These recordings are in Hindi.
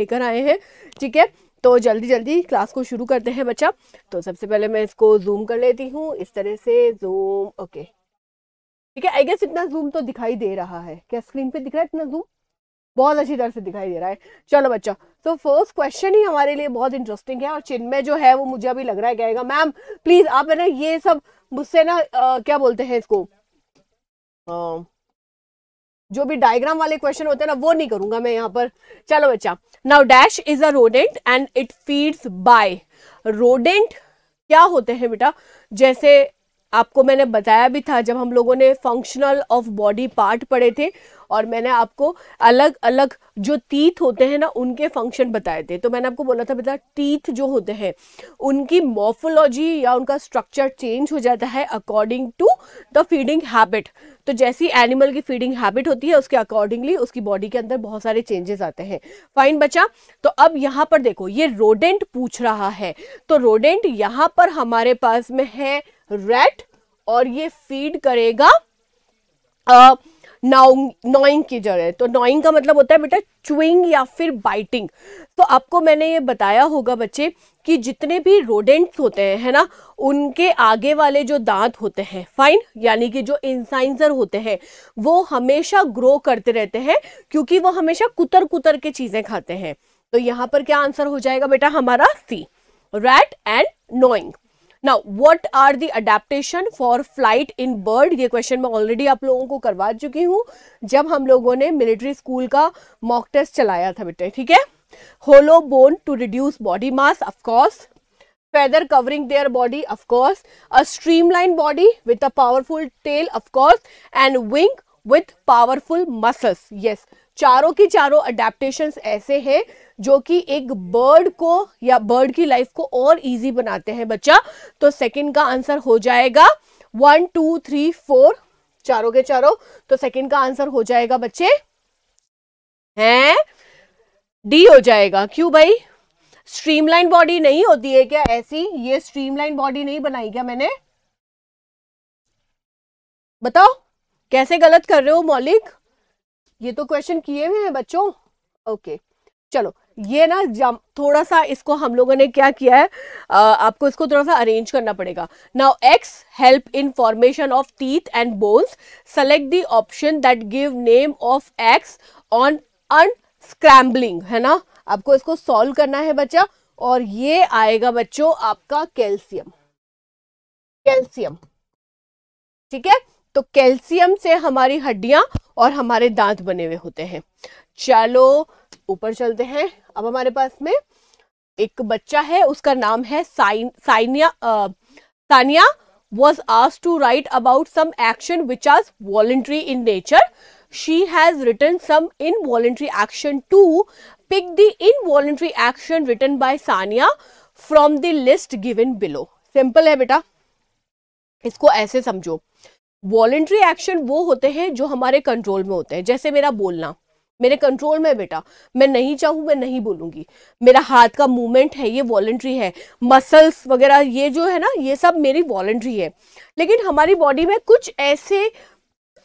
लेकर आए हैं ठीक है तो जल्दी जल्दी क्लास को शुरू करते हैं बच्चा तो सबसे पहले मैं इसको जूम कर लेती हूँ इस तरह से जूम ओके ठीक है आई गेस इतना जूम तो दिखाई दे रहा है क्या स्क्रीन पे दिख रहा है इतना जूम बहुत अच्छी तरह से दिखाई दे रहा है चलो बच्चा तो फर्स्ट क्वेश्चन ही हमारे लिए बहुत इंटरेस्टिंग है और चिन्मय जो है वो मुझे अभी लग रहा है कहेगा मैम प्लीज आप है ना ये सब मुझसे ना क्या बोलते हैं इसको आ, जो भी डायग्राम वाले क्वेश्चन होते हैं ना वो नहीं करूंगा मैं यहाँ पर चलो बच्चा now dash is a rodent and it feeds by rodent क्या होते हैं बेटा जैसे आपको मैंने बताया भी था जब हम लोगों ने फंक्शनल ऑफ बॉडी पार्ट पढ़े थे और मैंने आपको अलग अलग जो तीत होते हैं ना उनके फंक्शन बताए थे तो मैंने आपको बोला था बेटा टीथ जो होते हैं उनकी मॉर्फोलॉजी या उनका स्ट्रक्चर चेंज हो जाता है according to the feeding habit तो जैसी एनिमल की फीडिंग हैबिट होती है उसके अकॉर्डिंगली उसकी बॉडी के अंदर बहुत सारे चेंजेस आते हैं फाइन बच्चा तो अब यहाँ पर देखो ये रोडेंट पूछ रहा है तो रोडेंट यहाँ पर हमारे पास में है रेट और ये फीड करेगा आ, नाउंग नॉइंग की जगह तो नॉइंग का मतलब होता है बेटा चुइंग या फिर बाइटिंग तो आपको मैंने ये बताया होगा बच्चे कि जितने भी रोडेंट्स होते हैं है ना उनके आगे वाले जो दांत होते हैं फाइन यानी कि जो इंसाइंसर होते हैं वो हमेशा ग्रो करते रहते हैं क्योंकि वो हमेशा कुतर कुतर के चीज़ें खाते हैं तो यहाँ पर क्या आंसर हो जाएगा बेटा हमारा C rat and knowing now what are the adaptation for flight in bird ये क्वेश्चन मैं ऑलरेडी आप लोगों को करवा चुकी हूँ जब हम लोगों ने मिलिट्री स्कूल का मॉक टेस्ट चलाया था बेटे ठीक है hollow bone to reduce body mass of course feather covering their body of course a streamline body with a powerful tail of course and wing with powerful muscles yes चारों की चारों अडेप्टेशन ऐसे हैं जो कि एक बर्ड को या बर्ड की लाइफ को और इजी बनाते हैं बच्चा तो सेकंड का आंसर हो जाएगा वन टू थ्री फोर चारों के चारों तो सेकंड का आंसर हो जाएगा बच्चे हैं डी हो जाएगा क्यों भाई स्ट्रीमलाइन बॉडी नहीं होती है क्या ऐसी ये स्ट्रीमलाइन बॉडी नहीं बनाई क्या मैंने बताओ कैसे गलत कर रहे हो मौलिक ये तो क्वेश्चन किए हुए हैं बच्चों ओके okay. चलो ये ना थोड़ा सा इसको हम लोगों ने क्या किया है आ, आपको इसको थोड़ा सा अरेंज करना पड़ेगा now X help in formation of teeth and bones select the option that give name of X on unscrambling है ना आपको इसको सॉल्व करना है बच्चा और ये आएगा बच्चों आपका कैल्शियम कैल्शियम ठीक है तो कैल्शियम से हमारी हड्डियां और हमारे दांत बने हुए होते हैं चलो ऊपर चलते हैं अब हमारे पास में एक बच्चा है उसका नाम है साइन साइनिया आ, Sania was asked to write about some action which was voluntary in nature. She has written some involuntary action too. Pick the involuntary action written by Sania from the list given below. Simple है बेटा इसको ऐसे समझो वॉलेंट्री एक्शन वो होते हैं जो हमारे कंट्रोल में होते हैं जैसे मेरा बोलना मेरे कंट्रोल में बेटा मैं नहीं चाहूँ मैं नहीं बोलूँगी मेरा हाथ का मूवमेंट है ये वॉलेंट्री है मसल्स वगैरह ये जो है ना ये सब मेरी वॉलेंट्री है लेकिन हमारी बॉडी में कुछ ऐसे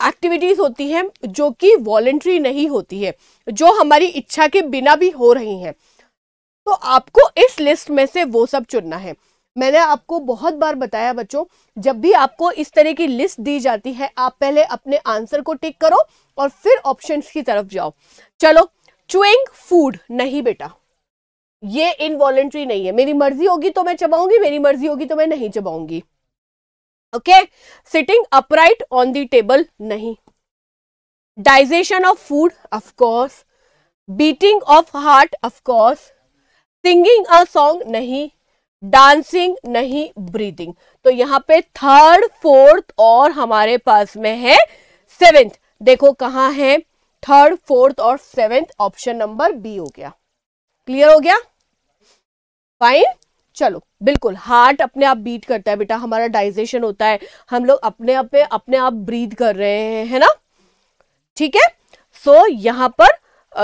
एक्टिविटीज़ होती हैं जो कि वॉलेंट्री नहीं होती है जो हमारी इच्छा के बिना भी हो रही हैं तो आपको इस लिस्ट में से वो सब चुनना है मैंने आपको बहुत बार बताया बच्चों जब भी आपको इस तरह की लिस्ट दी जाती है आप पहले अपने आंसर को टिक करो और फिर ऑप्शंस की तरफ जाओ चलो चुइंग फूड नहीं बेटा ये इनवॉलेंट्री नहीं है मेरी मर्जी होगी तो मैं चबाऊंगी मेरी मर्जी होगी तो मैं नहीं चबाऊंगी okay sitting upright on the table नहीं digestion of food of course beating of heart of course singing a song नहीं डांसिंग नहीं ब्रीदिंग तो यहाँ पे थर्ड फोर्थ और हमारे पास में है सेवेंथ देखो कहाँ है थर्ड फोर्थ और सेवेंथ ऑप्शन नंबर बी हो गया क्लियर हो गया फाइन चलो बिल्कुल हार्ट अपने आप बीट करता है बेटा हमारा डाइजेशन होता है हम लोग अपने आप पे अपने आप ब्रीद कर रहे हैं है ना ठीक है सो so, यहां पर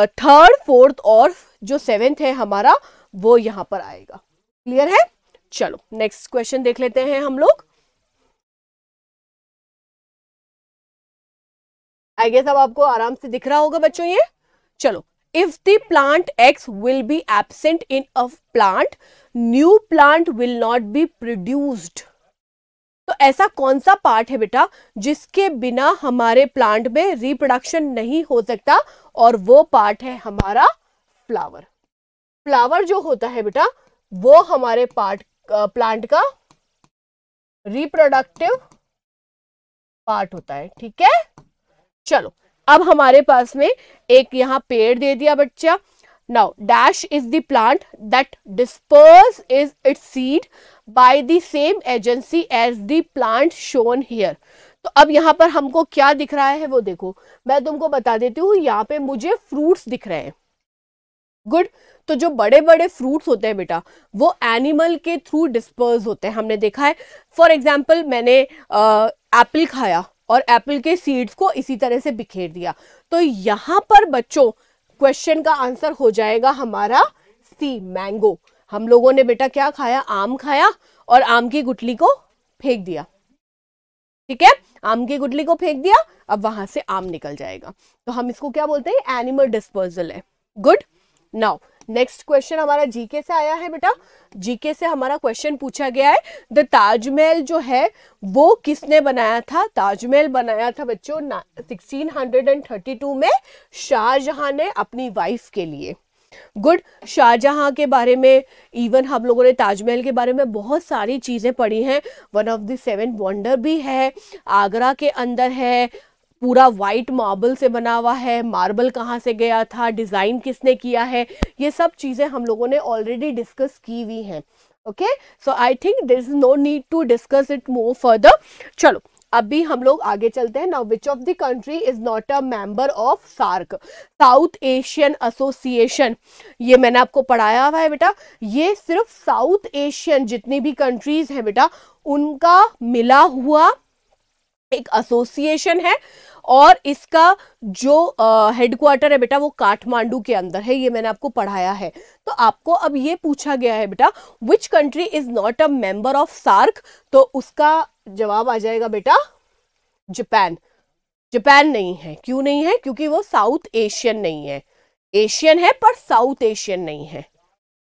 थर्ड फोर्थ और जो सेवेंथ है हमारा वो यहां पर आएगा क्लियर है चलो नेक्स्ट क्वेश्चन देख लेते हैं हम लोग आई गेस अब आपको आराम से दिख रहा होगा बच्चों ये चलो if the plant X will be absent in a plant new plant will not be produced तो ऐसा कौन सा पार्ट है बेटा जिसके बिना हमारे प्लांट में रिप्रोडक्शन नहीं हो सकता और वो पार्ट है हमारा फ्लावर फ्लावर जो होता है बेटा वो हमारे पार्ट प्लांट का रिप्रोडक्टिव पार्ट होता है ठीक है चलो अब हमारे पास में एक यहाँ पेड़ दे दिया बच्चा now dash is the plant that disperses its seed by the same agency as the plant shown here तो अब यहाँ पर हमको क्या दिख रहा है वो देखो मैं तुमको बता देती हूँ यहाँ पे मुझे फ्रूट्स दिख रहे हैं गुड तो जो बड़े बड़े फ्रूट्स होते हैं बेटा वो एनिमल के थ्रू डिस्पर्स होते हैं हमने देखा है फॉर एग्जाम्पल मैंने एप्पल खाया और एप्पल के सीड्स को इसी तरह से बिखेर दिया तो यहाँ पर बच्चों क्वेश्चन का आंसर हो जाएगा हमारा सी मैंगो हम लोगों ने बेटा क्या खाया आम खाया और आम की गुटली को फेंक दिया ठीक है आम की गुटली को फेंक दिया अब वहां से आम निकल जाएगा तो हम इसको क्या बोलते हैं एनिमल डिस्पोजल है गुड नाउ नेक्स्ट क्वेश्चन हमारा जीके से आया है बेटा जीके से हमारा क्वेश्चन पूछा गया है द ताजमहल जो है वो किसने बनाया था ताजमहल बनाया था बच्चों 1632 में शाहजहां ने अपनी वाइफ के लिए गुड शाहजहां के बारे में इवन हम लोगों ने ताजमहल के बारे में बहुत सारी चीज़ें पढ़ी हैं one of the seven wonder भी है आगरा के अंदर है पूरा वाइट मार्बल से बना हुआ है मार्बल कहाँ से गया था डिज़ाइन किसने किया है ये सब चीज़ें हम लोगों ने ऑलरेडी डिस्कस की हुई हैं okay so I think this is no need to discuss it more further चलो अभी हम लोग आगे चलते हैं now which of the country is not a member of SAARC South Asian Association ये मैंने आपको पढ़ाया हुआ है बेटा ये सिर्फ साउथ एशियन जितनी भी कंट्रीज है बेटा उनका मिला हुआ एक एसोसिएशन है और इसका जो हेडक्वार्टर है बेटा वो काठमांडू के अंदर है ये मैंने आपको पढ़ाया है तो आपको अब ये पूछा गया है बेटा which country is not a member of SAARC तो उसका जवाब आ जाएगा बेटा जापान जापान नहीं है क्यों नहीं है क्योंकि वो साउथ एशियन नहीं है एशियन है पर साउथ एशियन नहीं है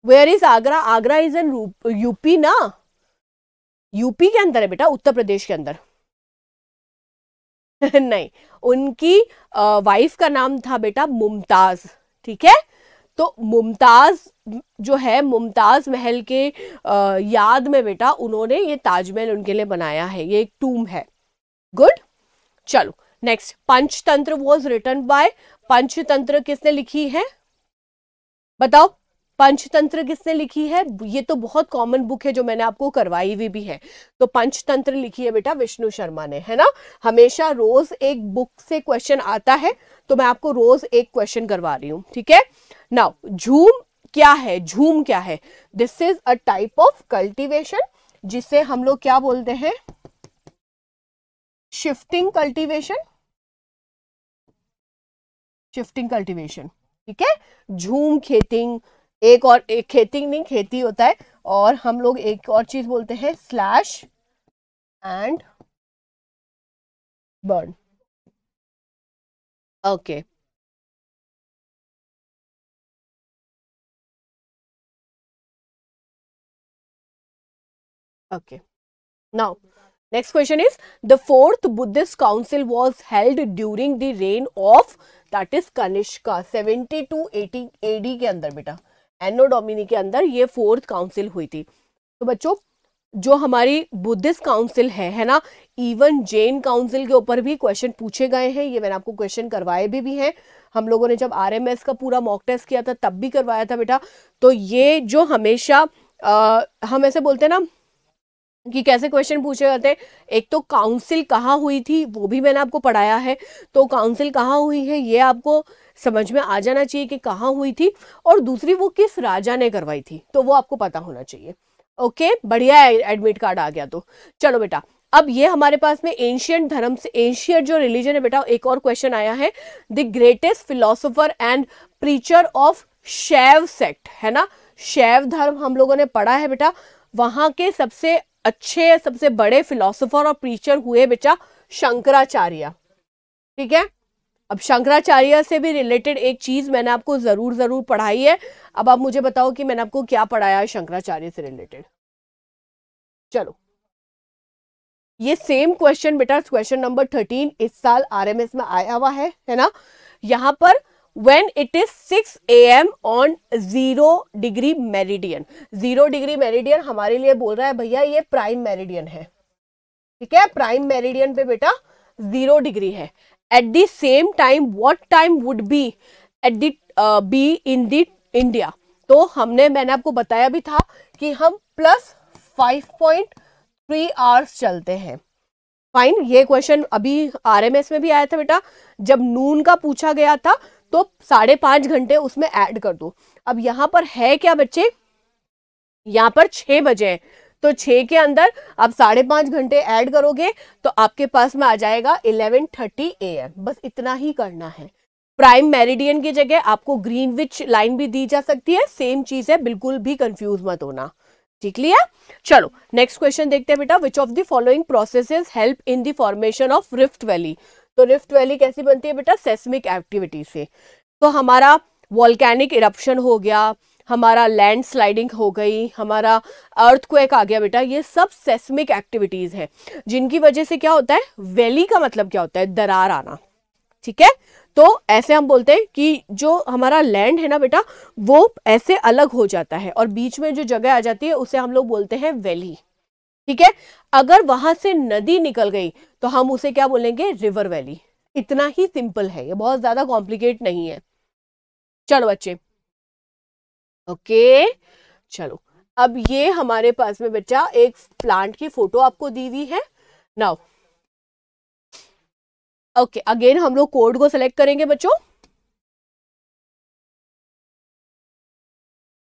where is Agra Agra is in UP ना यूपी के अंदर है बेटा उत्तर प्रदेश के अंदर नहीं उनकी वाइफ का नाम था बेटा मुमताज ठीक है तो मुमताज जो है मुमताज महल के आ, याद में बेटा उन्होंने ये ताजमहल उनके लिए बनाया है ये एक टूम है गुड चलो next Panchatantra was written by Panchatantra किसने लिखी है बताओ पंचतंत्र किसने लिखी है ये तो बहुत कॉमन बुक है जो मैंने आपको करवाई हुई भी है तो पंचतंत्र लिखी है बेटा विष्णु शर्मा ने है ना हमेशा रोज एक बुक से क्वेश्चन आता है तो मैं आपको रोज एक क्वेश्चन करवा रही हूँ ठीक है नाउ झूम क्या है झूम क्या है this is a type of cultivation जिसे हम लोग क्या बोलते हैं शिफ्टिंग कल्टिवेशन शिफ्टिंग कल्टिवेशन ठीक है झूम खेतिंग एक और एक खेती नहीं खेती होता है और हम लोग एक और चीज बोलते हैं slash and burn okay okay now next question is the fourth Buddhist council was held during the reign of that is Kanishka seventy two eighty AD के अंदर बेटा एनो डोमिनी के अंदर ये फोर्थ काउंसिल हुई थी तो बच्चों जो हमारी बुद्धिस्ट काउंसिल है है ना इवन जैन काउंसिल के ऊपर भी क्वेश्चन पूछे गए हैं ये मैंने आपको क्वेश्चन करवाए भी भी हैं हम लोगों ने जब आरएमएस का पूरा मॉक टेस्ट किया था तब भी करवाया था बेटा तो ये जो हमेशा आ, हम ऐसे बोलते हैं ना कि कैसे क्वेश्चन पूछे जाते हैं एक तो काउंसिल कहाँ हुई थी वो भी मैंने आपको पढ़ाया है तो काउंसिल कहाँ हुई है ये आपको समझ में आ जाना चाहिए कि कहाँ हुई थी और दूसरी वो किस राजा ने करवाई थी तो वो आपको पता होना चाहिए ओके बढ़िया एडमिट कार्ड आ गया तो चलो बेटा अब ये हमारे पास में एंशियंट धर्म से एंशियंट जो रिलीजन है बेटा एक और क्वेश्चन आया है the greatest philosopher and preacher of Shaiva sect है ना शैव धर्म हम लोगों ने पढ़ा है बेटा वहां के सबसे अच्छे सबसे बड़े फिलोसोफर और प्रीचर हुए बेटा शंकराचार्य ठीक है अब शंकराचार्य से भी रिलेटेड एक चीज मैंने आपको जरूर जरूर पढ़ाई है अब आप मुझे बताओ कि मैंने आपको क्या पढ़ाया है शंकराचार्य से रिलेटेड चलो ये सेम क्वेश्चन बेटा क्वेश्चन नंबर थर्टीन इस साल आरएमएस में आया हुआ है है ना यहाँ पर it is six A M on zero degree meridian zero degree meridian हमारे लिए बोल रहा है भैया ये प्राइम मेरिडियन है ठीक है प्राइम मेरिडियन पे बेटा जीरो डिग्री है at the same time what time would be at the uh, be in the India तो हमने मैंने आपको बताया भी था कि हम प्लस 5.3 आवर्स चलते हैं फाइन ये क्वेश्चन अभी आरएमएस में भी आया था बेटा जब नून का पूछा गया था तो साढ़े पांच घंटे उसमें ऐड कर दो अब यहाँ पर है क्या बच्चे यहाँ पर छह बजे हैं तो छः के अंदर आप साढ़े पाँच घंटे ऐड करोगे तो आपके पास में आ जाएगा इलेवन थर्टी ए एम बस इतना ही करना है प्राइम मेरिडियन की जगह आपको ग्रीनविच लाइन भी दी जा सकती है सेम चीज़ है बिल्कुल भी कंफ्यूज मत होना ठीक लिया चलो नेक्स्ट क्वेश्चन देखते हैं बेटा which of the following process help in the formation of rift valley तो रिफ्ट वैली कैसी बनती है बेटा सेस्मिक एक्टिविटी से तो हमारा वॉल्केनिक इरप्शन हो गया हमारा लैंड स्लाइडिंग हो गई हमारा अर्थ क्वेक आ गया बेटा ये सब सेस्मिक एक्टिविटीज़ हैं जिनकी वजह से क्या होता है वैली का मतलब क्या होता है दरार आना ठीक है तो ऐसे हम बोलते हैं कि जो हमारा लैंड है ना बेटा वो ऐसे अलग हो जाता है और बीच में जो जगह आ जाती है उसे हम लोग बोलते हैं वैली ठीक है अगर वहां से नदी निकल गई तो हम उसे क्या बोलेंगे रिवर वैली इतना ही सिंपल है ये बहुत ज्यादा कॉम्प्लिकेट नहीं है चलो बच्चे ओके चलो अब ये हमारे पास में बेटा एक प्लांट की फोटो आपको दी हुई है नाउ ओके अगेन हम लोग कोड को सिलेक्ट करेंगे बच्चों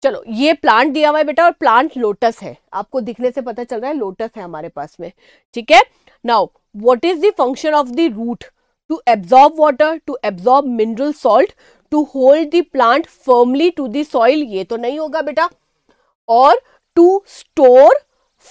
चलो ये प्लांट दिया हुआ है बेटा और प्लांट लोटस है आपको दिखने से पता चल रहा है लोटस है हमारे पास में ठीक है now what is the function of the root to absorb water to absorb mineral salt to hold the plant firmly to soil ये तो नहीं होगा बेटा और to store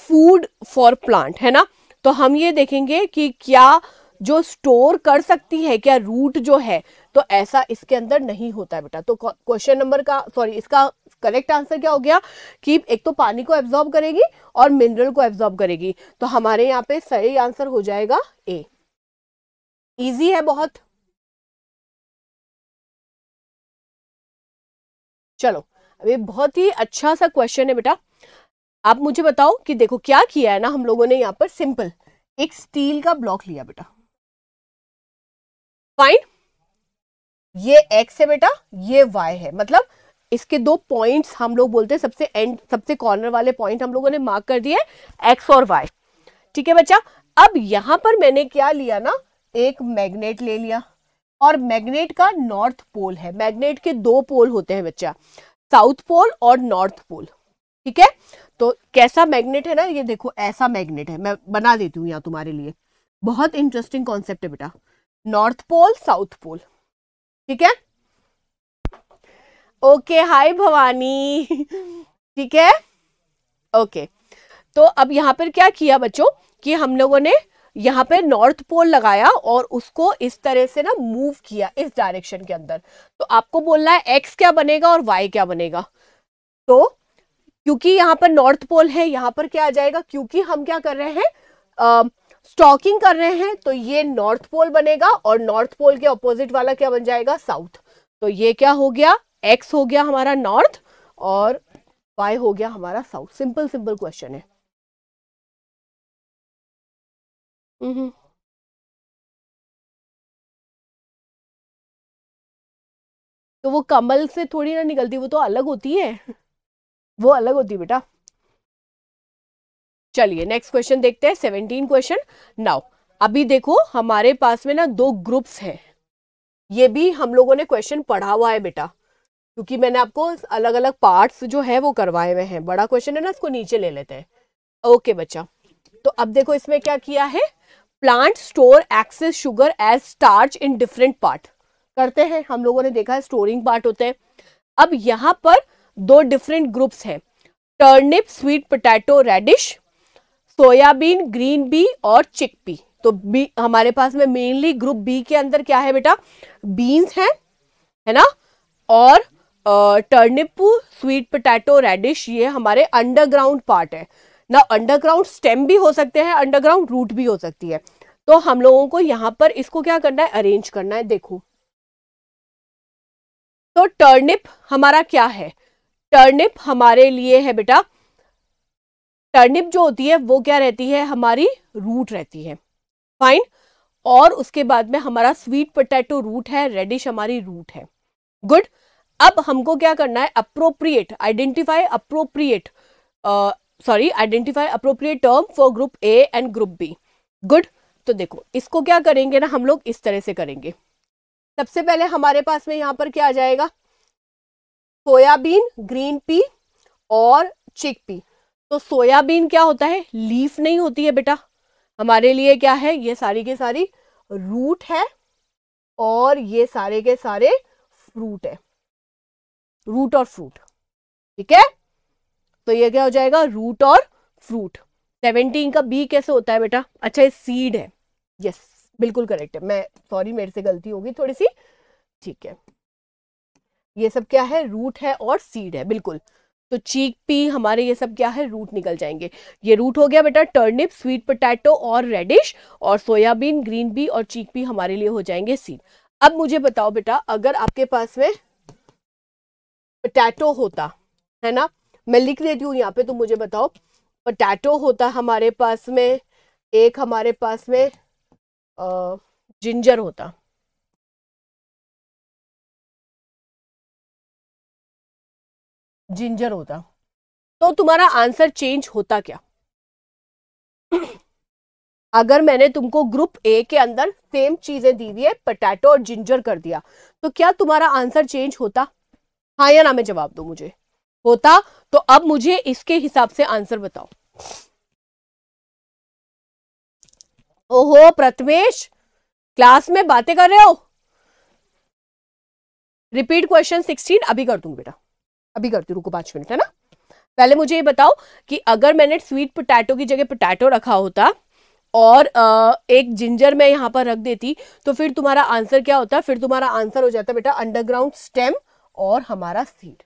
food for plant है ना तो हम ये देखेंगे कि क्या जो स्टोर कर सकती है क्या रूट जो है तो ऐसा इसके अंदर नहीं होता बेटा तो क्वेश्चन नंबर का सॉरी इसका करेक्ट आंसर क्या हो गया कि एक तो पानी को एब्जॉर्ब करेगी और मिनरल को एब्जॉर्ब करेगी तो हमारे यहाँ पे सही आंसर हो जाएगा ए इजी है बहुत चलो अब ये बहुत ही अच्छा सा क्वेश्चन है बेटा आप मुझे बताओ कि देखो क्या किया है ना हम लोगों ने यहाँ पर सिंपल एक स्टील का ब्लॉक लिया बेटा फाइन ये एक्स है बेटा ये वाई है मतलब इसके दो पॉइंट्स हम लोग बोलते हैं सबसे एंड सबसे कॉर्नर वाले पॉइंट हम लोगों ने मार्क कर दिए एक्स और वाई ठीक है बच्चा अब यहां पर मैंने क्या लिया ना एक मैग्नेट ले लिया और मैग्नेट का नॉर्थ पोल है मैग्नेट के दो पोल होते हैं बच्चा साउथ पोल और नॉर्थ पोल ठीक है तो कैसा मैग्नेट है ना ये देखो ऐसा मैग्नेट है मैं बना देती हूँ यहाँ तुम्हारे लिए बहुत इंटरेस्टिंग कॉन्सेप्ट है बेटा नॉर्थ पोल साउथ पोल ठीक है ओके हाय भवानी ठीक है ओके तो अब यहाँ पर क्या किया बच्चों कि हम लोगों ने यहाँ पे नॉर्थ पोल लगाया और उसको इस तरह से ना मूव किया इस डायरेक्शन के अंदर तो आपको बोलना है एक्स क्या बनेगा और वाई क्या बनेगा तो क्योंकि यहाँ पर नॉर्थ पोल है यहाँ पर क्या आ जाएगा क्योंकि हम क्या कर रहे हैं स्टॉकिंग कर रहे हैं तो ये नॉर्थ पोल बनेगा और नॉर्थ पोल के ऑपोजिट वाला क्या बन जाएगा साउथ तो ये क्या हो गया एक्स हो गया हमारा नॉर्थ और वाई हो गया हमारा साउथ सिंपल सिंपल क्वेश्चन है Mm-hmm. तो वो कमल से थोड़ी ना निकलती वो तो अलग होती है वो अलग होती है बेटा चलिए नेक्स्ट क्वेश्चन देखते हैं सेवनटीन क्वेश्चन नाउ अभी देखो हमारे पास में ना दो ग्रुप्स हैं ये भी हम लोगों ने क्वेश्चन पढ़ा हुआ है बेटा क्योंकि मैंने आपको अलग अलग पार्ट्स जो है वो करवाए हुए हैं बड़ा क्वेश्चन है ना इसको नीचे ले लेते हैं ओके बच्चा तो अब देखो इसमें क्या किया है plant store excess sugar as starch in different part करते हैं हम लोगों ने देखा है स्टोरिंग पार्ट होते हैं अब यहाँ पर दो डिफरेंट ग्रुप्स हैं turnip sweet potato radish soybean green pea और चिक पी तो बी हमारे पास में मेनली ग्रुप बी के अंदर क्या है बेटा बीन्स हैं है ना और टर्निप स्वीट पोटैटो रेडिश ये हमारे अंडरग्राउंड पार्ट है ना अंडरग्राउंड स्टेम भी हो सकते हैं अंडरग्राउंड रूट भी हो सकती है तो हम लोगों को यहाँ पर इसको क्या करना है अरेंज करना है देखो तो टर्निप हमारा क्या है टर्निप हमारे लिए है बेटा टर्निप जो होती है वो क्या रहती है हमारी रूट रहती है फाइन और उसके बाद में हमारा स्वीट पोटैटो रूट है रेडिश हमारी रूट है गुड अब हमको क्या करना है appropriate identify appropriate sorry identify appropriate term for group A and group B good तो देखो इसको क्या करेंगे ना हम लोग इस तरह से करेंगे सबसे पहले हमारे पास में यहाँ पर क्या आ जाएगा सोयाबीन ग्रीन पी और चिक पी तो सोयाबीन क्या होता है लीफ नहीं होती है बेटा हमारे लिए क्या है ये सारी के सारी रूट है और ये सारे के सारे फ्रूट है रूट और फ्रूट ठीक है तो ये क्या हो जाएगा रूट और फ्रूट सेवनटीन का बी कैसे होता है बेटा अच्छा ये सीड है यस बिल्कुल करेक्ट है मैं सॉरी मेरे से गलती होगी थोड़ी सी ठीक है ये सब क्या है रूट है और सीड है बिल्कुल तो चीक पी हमारे ये सब क्या है रूट निकल जाएंगे ये रूट हो गया बेटा टर्निप स्वीट पोटैटो और रेडिश और सोयाबीन ग्रीन पी और चीक पी हमारे लिए हो जाएंगे सीड अब मुझे बताओ बेटा अगर आपके पास में पोटैटो होता है ना मैं लिख देती हूँ यहाँ पे तुम मुझे बताओ पटैटो होता हमारे पास में एक हमारे पास में जिंजर होता जिंजर होता तो तुम्हारा आंसर चेंज होता क्या अगर मैंने तुमको ग्रुप ए के अंदर सेम चीजें दी हुई है पटैटो और जिंजर कर दिया तो क्या तुम्हारा आंसर चेंज होता हाँ या ना मैं जवाब दो मुझे होता तो अब मुझे इसके हिसाब से आंसर बताओ ओहो प्रथमेश क्लास में बातें कर रहे हो रिपीट क्वेश्चन सिक्सटीन अभी कर दूंगी बेटा अभी करती रुको पांच मिनट है ना पहले मुझे ये बताओ कि अगर मैंने स्वीट पोटैटो की जगह पोटैटो रखा होता और एक जिंजर मैं यहां पर रख देती तो फिर तुम्हारा आंसर क्या होता फिर तुम्हारा आंसर हो जाता बेटा अंडरग्राउंड स्टेम और हमारा सीड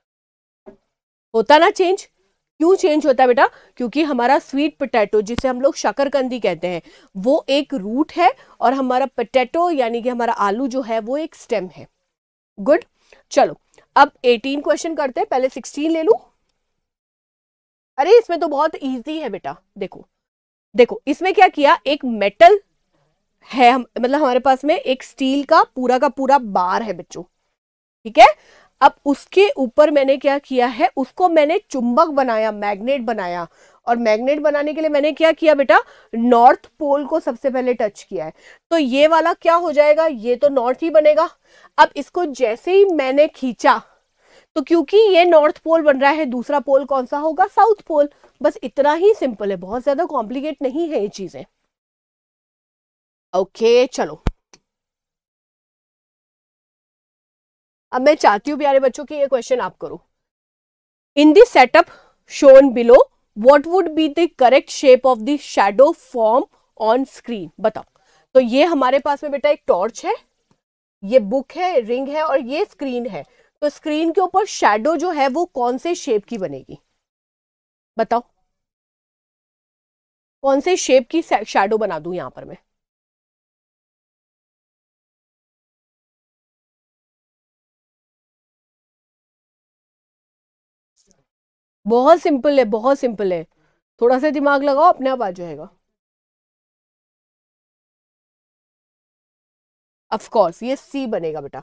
होता ना चेंज क्यों चेंज होता है बेटा क्योंकि हमारा स्वीट पोटैटो जिसे हम लोग शकरकंदी कहते हैं वो एक रूट है और हमारा पोटैटो यानी कि हमारा आलू जो है वो एक स्टेम है गुड चलो अब 18 क्वेश्चन करते हैं पहले 16 ले लू अरे इसमें तो बहुत इजी है बेटा देखो देखो इसमें क्या किया एक मेटल है हम मतलब हमारे पास में एक स्टील का पूरा का पूरा बार है बच्चों ठीक है अब उसके ऊपर मैंने क्या किया है उसको मैंने चुंबक बनाया मैग्नेट बनाया और मैग्नेट बनाने के लिए मैंने क्या किया बेटा नॉर्थ पोल को सबसे पहले टच किया है तो ये वाला क्या हो जाएगा ये तो नॉर्थ ही बनेगा अब इसको जैसे ही मैंने खींचा तो क्योंकि ये नॉर्थ पोल बन रहा है दूसरा पोल कौन सा होगा साउथ पोल बस इतना ही सिंपल है बहुत ज्यादा कॉम्प्लिकेट नहीं है ये चीजें ओके चलो अब मैं चाहती हूँ प्यारे बच्चों की ये क्वेश्चन आप करो in this setup shown below what would be the correct shape of the shadow form on screen बताओ तो ये हमारे पास में बेटा एक टॉर्च है ये बुक है रिंग है और ये स्क्रीन है तो स्क्रीन के ऊपर शेडो जो है वो कौन से शेप की बनेगी बताओ कौन से शेप की शेडो बना दू यहां पर मैं बहुत सिंपल है बहुत सिंपल है थोड़ा सा दिमाग लगाओ अपने आप आ जाएगा ऑफकोर्स ये सी बनेगा बेटा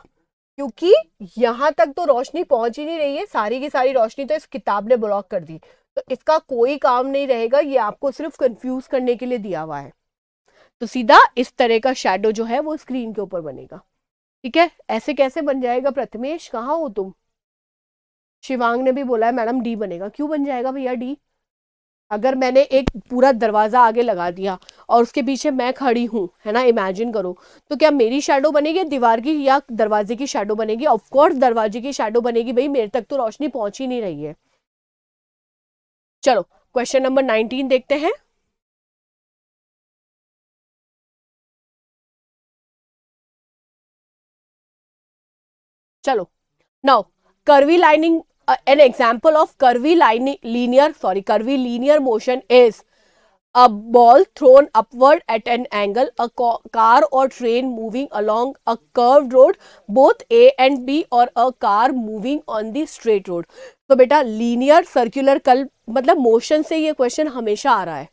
क्योंकि यहाँ तक तो रोशनी पहुंच ही नहीं रही है सारी की सारी रोशनी तो इस किताब ने ब्लॉक कर दी तो इसका कोई काम नहीं रहेगा ये आपको सिर्फ कंफ्यूज करने के लिए दिया हुआ है तो सीधा इस तरह का शेडो जो है वो स्क्रीन के ऊपर बनेगा ठीक है ऐसे कैसे बन जाएगा प्रथमेश कहाँ हो तुम शिवांग ने भी बोला है मैडम डी बनेगा क्यों बन जाएगा भैया डी अगर मैंने एक पूरा दरवाज़ा आगे लगा दिया और उसके पीछे मैं खड़ी हूँ है ना इमेजिन करो तो क्या मेरी शेडो बनेगी दीवार की या दरवाजे की शेडो बनेगी ऑफकोर्स दरवाजे की शेडो बनेगी भाई मेरे तक तो रोशनी पहुंच ही नहीं रही है चलो क्वेश्चन नंबर नाइनटीन देखते हैं चलो now curvilinear uh, an example of curvy linear sorry curvy linear motion is a ball thrown upward at an angle a car or train moving along a curved road both a and b or a car moving on the straight road तो बेटा लीनियर सर्कुलर कल मतलब मोशन से ये क्वेश्चन हमेशा आ रहा है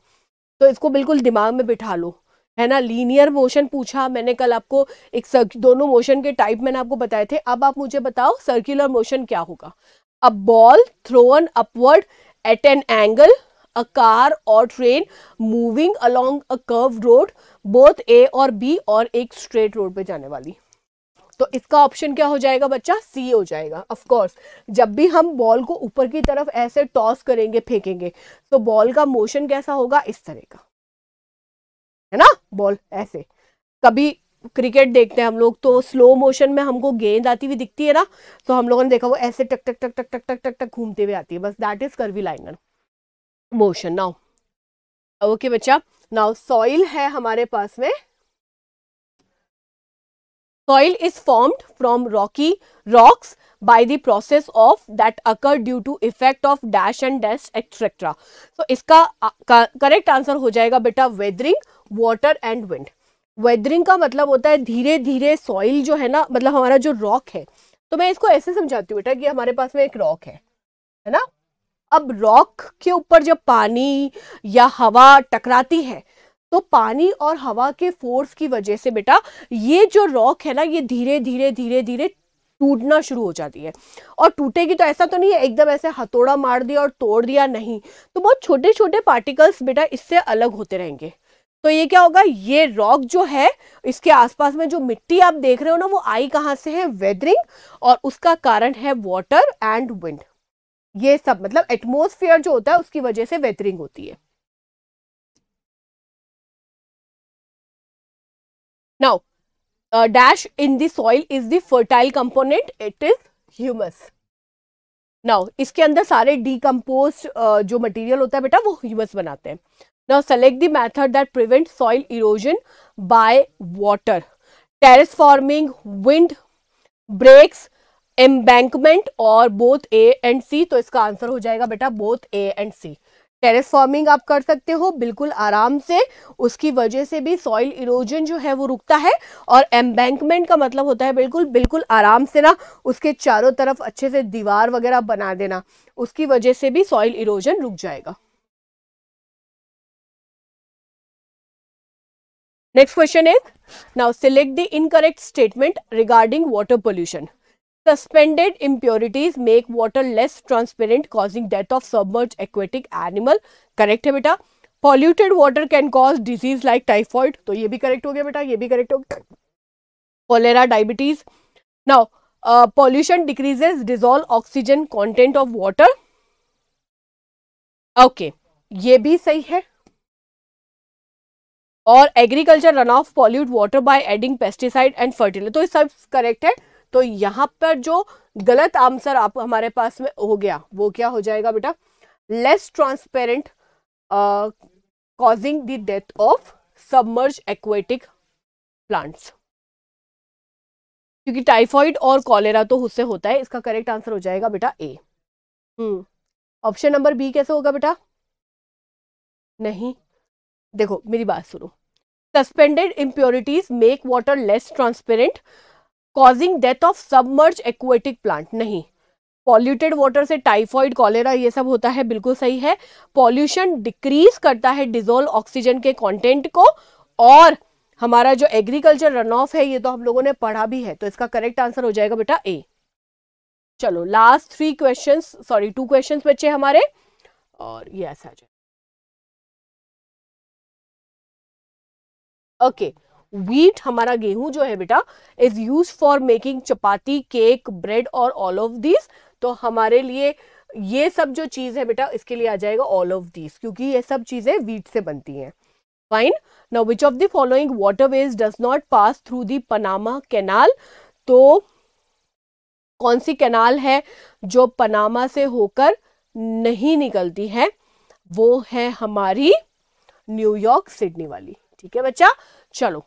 तो इसको बिल्कुल दिमाग में बिठा लो है ना लीनियर मोशन पूछा मैंने कल आपको एक दोनों मोशन के टाइप मैंने आपको बताए थे अब आप मुझे बताओ सर्कुलर मोशन क्या होगा a ball thrown upward at an angle a car और train moving along a curve road both A और बी और एक स्ट्रेट रोड पे जाने वाली तो इसका ऑप्शन क्या हो जाएगा बच्चा सी हो जाएगा ऑफ कोर्स जब भी हम बॉल को ऊपर की तरफ ऐसे टॉस करेंगे फेंकेंगे तो बॉल का मोशन कैसा होगा इस तरह का है ना बॉल ऐसे कभी क्रिकेट देखते हैं हम लोग तो स्लो मोशन में हमको गेंद आती हुई दिखती है ना तो हम लोगों ने देखा वो ऐसे टक टक टक टक टक टक टक टक घूमते हुए आती है बस that is curvilinear motion now okay बच्चा नाउ सॉइल है हमारे पास में soil is formed from rocky rocks By the process of that occur due to effect of dash and dust etcetera तो इसका करेक्ट आंसर हो जाएगा बेटा weathering water and wind weathering का मतलब होता है धीरे धीरे सॉइल जो है ना मतलब हमारा जो रॉक है तो मैं इसको ऐसे समझाती हूँ बेटा कि हमारे पास में एक रॉक है है ना अब रॉक के ऊपर जब पानी या हवा टकराती है तो पानी और हवा के फोर्स की वजह से बेटा ये जो रॉक है ना ये धीरे धीरे धीरे धीरे टूटना शुरू हो जाती है और टूटेगी तो ऐसा तो नहीं है एकदम ऐसे हथौड़ा मार दिया और तोड़ दिया नहीं तो बहुत छोटे छोटे पार्टिकल्स बेटा इससे अलग होते रहेंगे तो ये क्या होगा ये रॉक जो है इसके आसपास में जो मिट्टी आप देख रहे हो ना वो आई कहाँ से है वेदरिंग और उसका कारण है वाटर एंड विंड ये सब मतलब एटमोसफियर जो होता है उसकी वजह से वेदरिंग होती है now dash in soil is the fertile component it is humus now इसके अंदर सारे डीकम्पोज uh, जो मटेरियल होता है बेटा वो ह्यूमस बनाते हैं Now select the method that prevents soil erosion by water. Terrace forming, wind, breaks, embankment और बोथ ए एंड सी तो इसका आंसर हो जाएगा बेटा both A and C terrace farming आप कर सकते हो बिल्कुल आराम से उसकी वजह से भी सॉइल इरोजन जो है वो रुकता है और एम्बैंकमेंट का मतलब होता है बिल्कुल बिल्कुल आराम से ना उसके चारों तरफ अच्छे से दीवार वगैरह बना देना उसकी वजह से भी सॉइल इरोजन रुक जाएगा next question is now select the incorrect statement regarding water pollution suspended impurities make water less transparent causing death of submerge aquatic animal correct है बेटा polluted water can cause disease like typhoid तो ये भी करेक्ट हो गया बेटा ये भी करेक्ट हो गया cholera diabetes now pollution decreases dissolve oxygen content of water okay ये भी सही है और agriculture run off pollute water by adding pesticide and fertilizer तो ये सब करेक्ट है तो यहाँ पर जो गलत आंसर आप हमारे पास में हो गया वो क्या हो जाएगा बेटा less transparent causing the death of submerge aquatic plants क्योंकि टाइफॉइड और कॉलेरा तो उससे होता है इसका करेक्ट आंसर हो जाएगा बेटा A hmm option number B कैसे होगा बेटा नहीं देखो मेरी बात सुनो suspended impurities make water less transparent causing death of submerge aquatic plant नहीं पॉल्यूटेड वाटर से टाइफॉइड कॉलेरा ये सब होता है बिल्कुल सही है पॉल्यूशन डिक्रीज करता है डिजोल्व ऑक्सीजन के कंटेंट को और हमारा जो एग्रीकल्चर रन ऑफ है ये तो हम लोगों ने पढ़ा भी है तो इसका करेक्ट आंसर हो जाएगा बेटा ए चलो last three questions sorry two questions बच्चे हमारे और ये ऐसा जाए ओके वीट हमारा गेहूं जो है बेटा is use for making chapati cake bread और ऑल ऑफ दिस तो हमारे लिए ये सब जो चीज है बेटा इसके लिए आ जाएगा ऑल ऑफ दिस क्योंकि ये सब चीजें वीट से बनती हैं fine now which of the following waterways does not pass through the Panama canal तो कौन सी कैनाल है जो पनामा से होकर नहीं निकलती है वो है हमारी न्यूयॉर्क सिडनी वाली ठीक है बच्चा चलो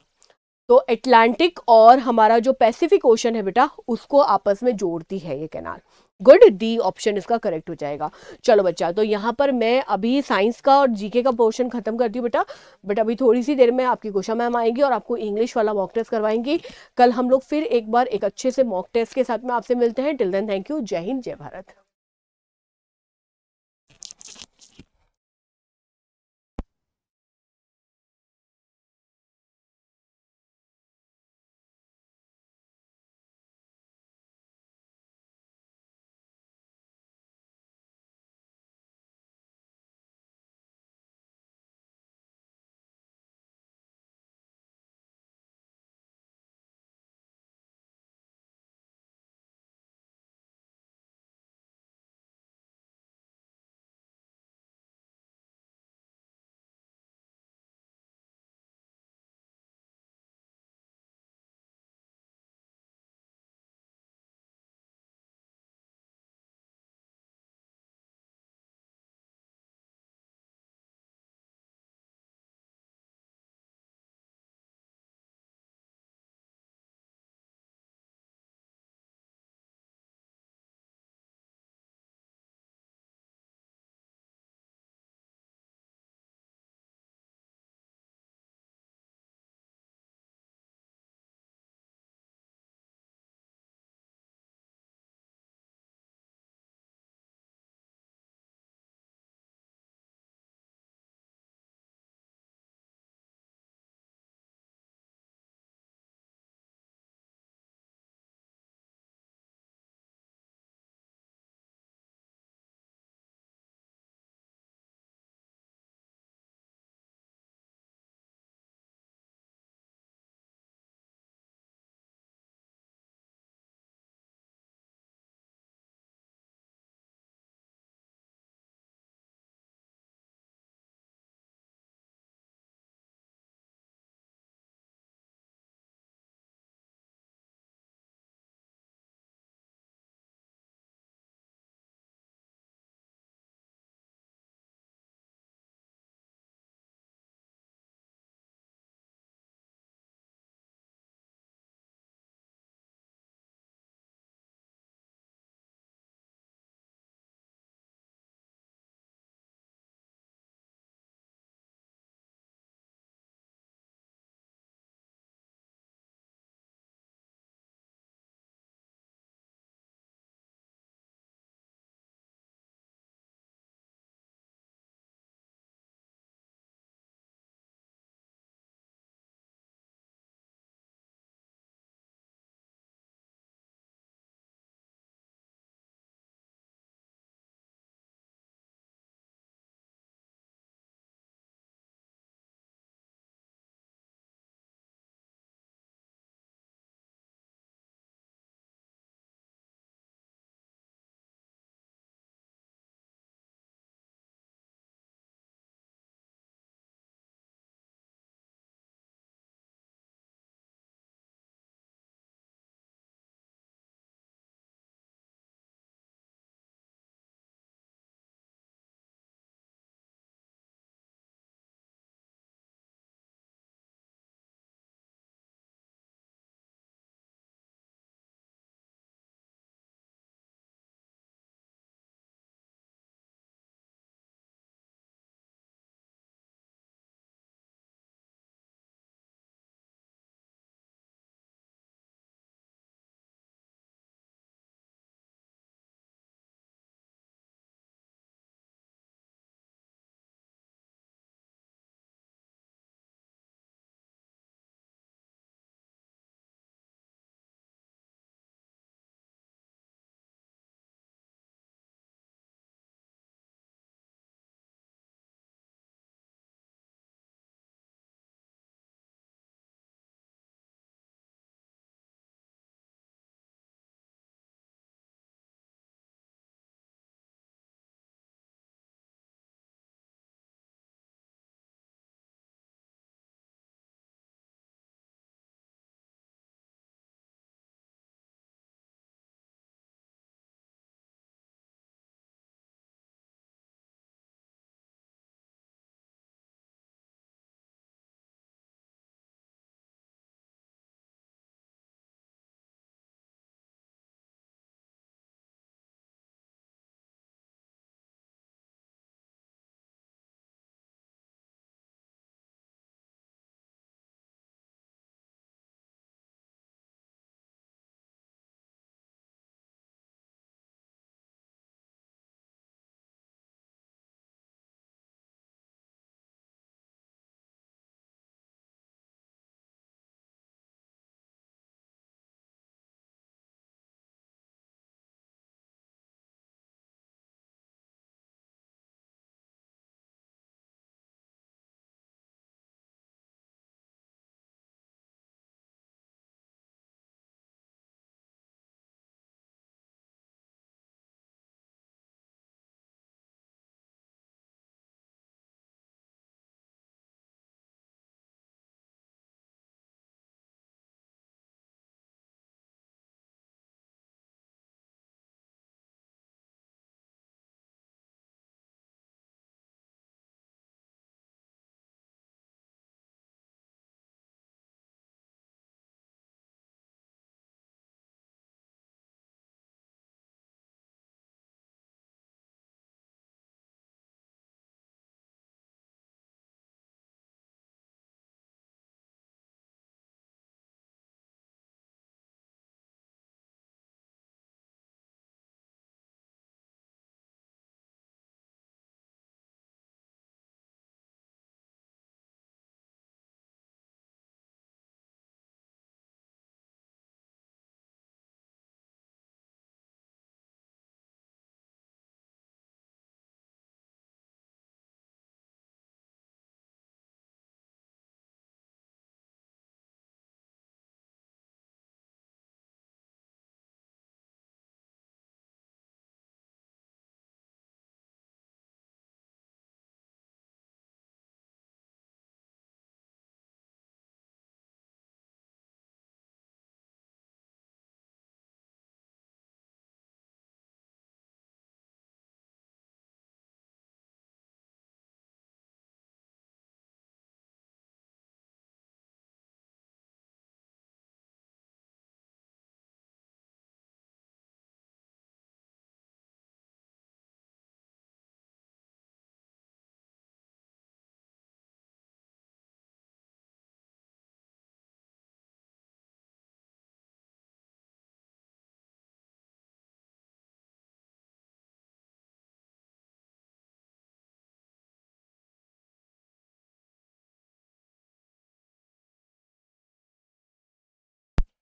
तो एटलांटिक और हमारा जो पैसिफिक ओशन है बेटा उसको आपस में जोड़ती है ये कैनाल गुड डी ऑप्शन इसका करेक्ट हो जाएगा चलो बच्चा तो यहाँ पर मैं अभी साइंस का और जीके का पोर्शन खत्म करती हूँ बेटा बट अभी थोड़ी सी देर में आपकी गोशा मैम आएंगी और आपको इंग्लिश वाला मॉक टेस्ट करवाएंगी कल हम लोग फिर एक बार एक अच्छे से मॉक टेस्ट के साथ में आपसे मिलते हैं टिल देन थैंक यू जय हिंद जय भारत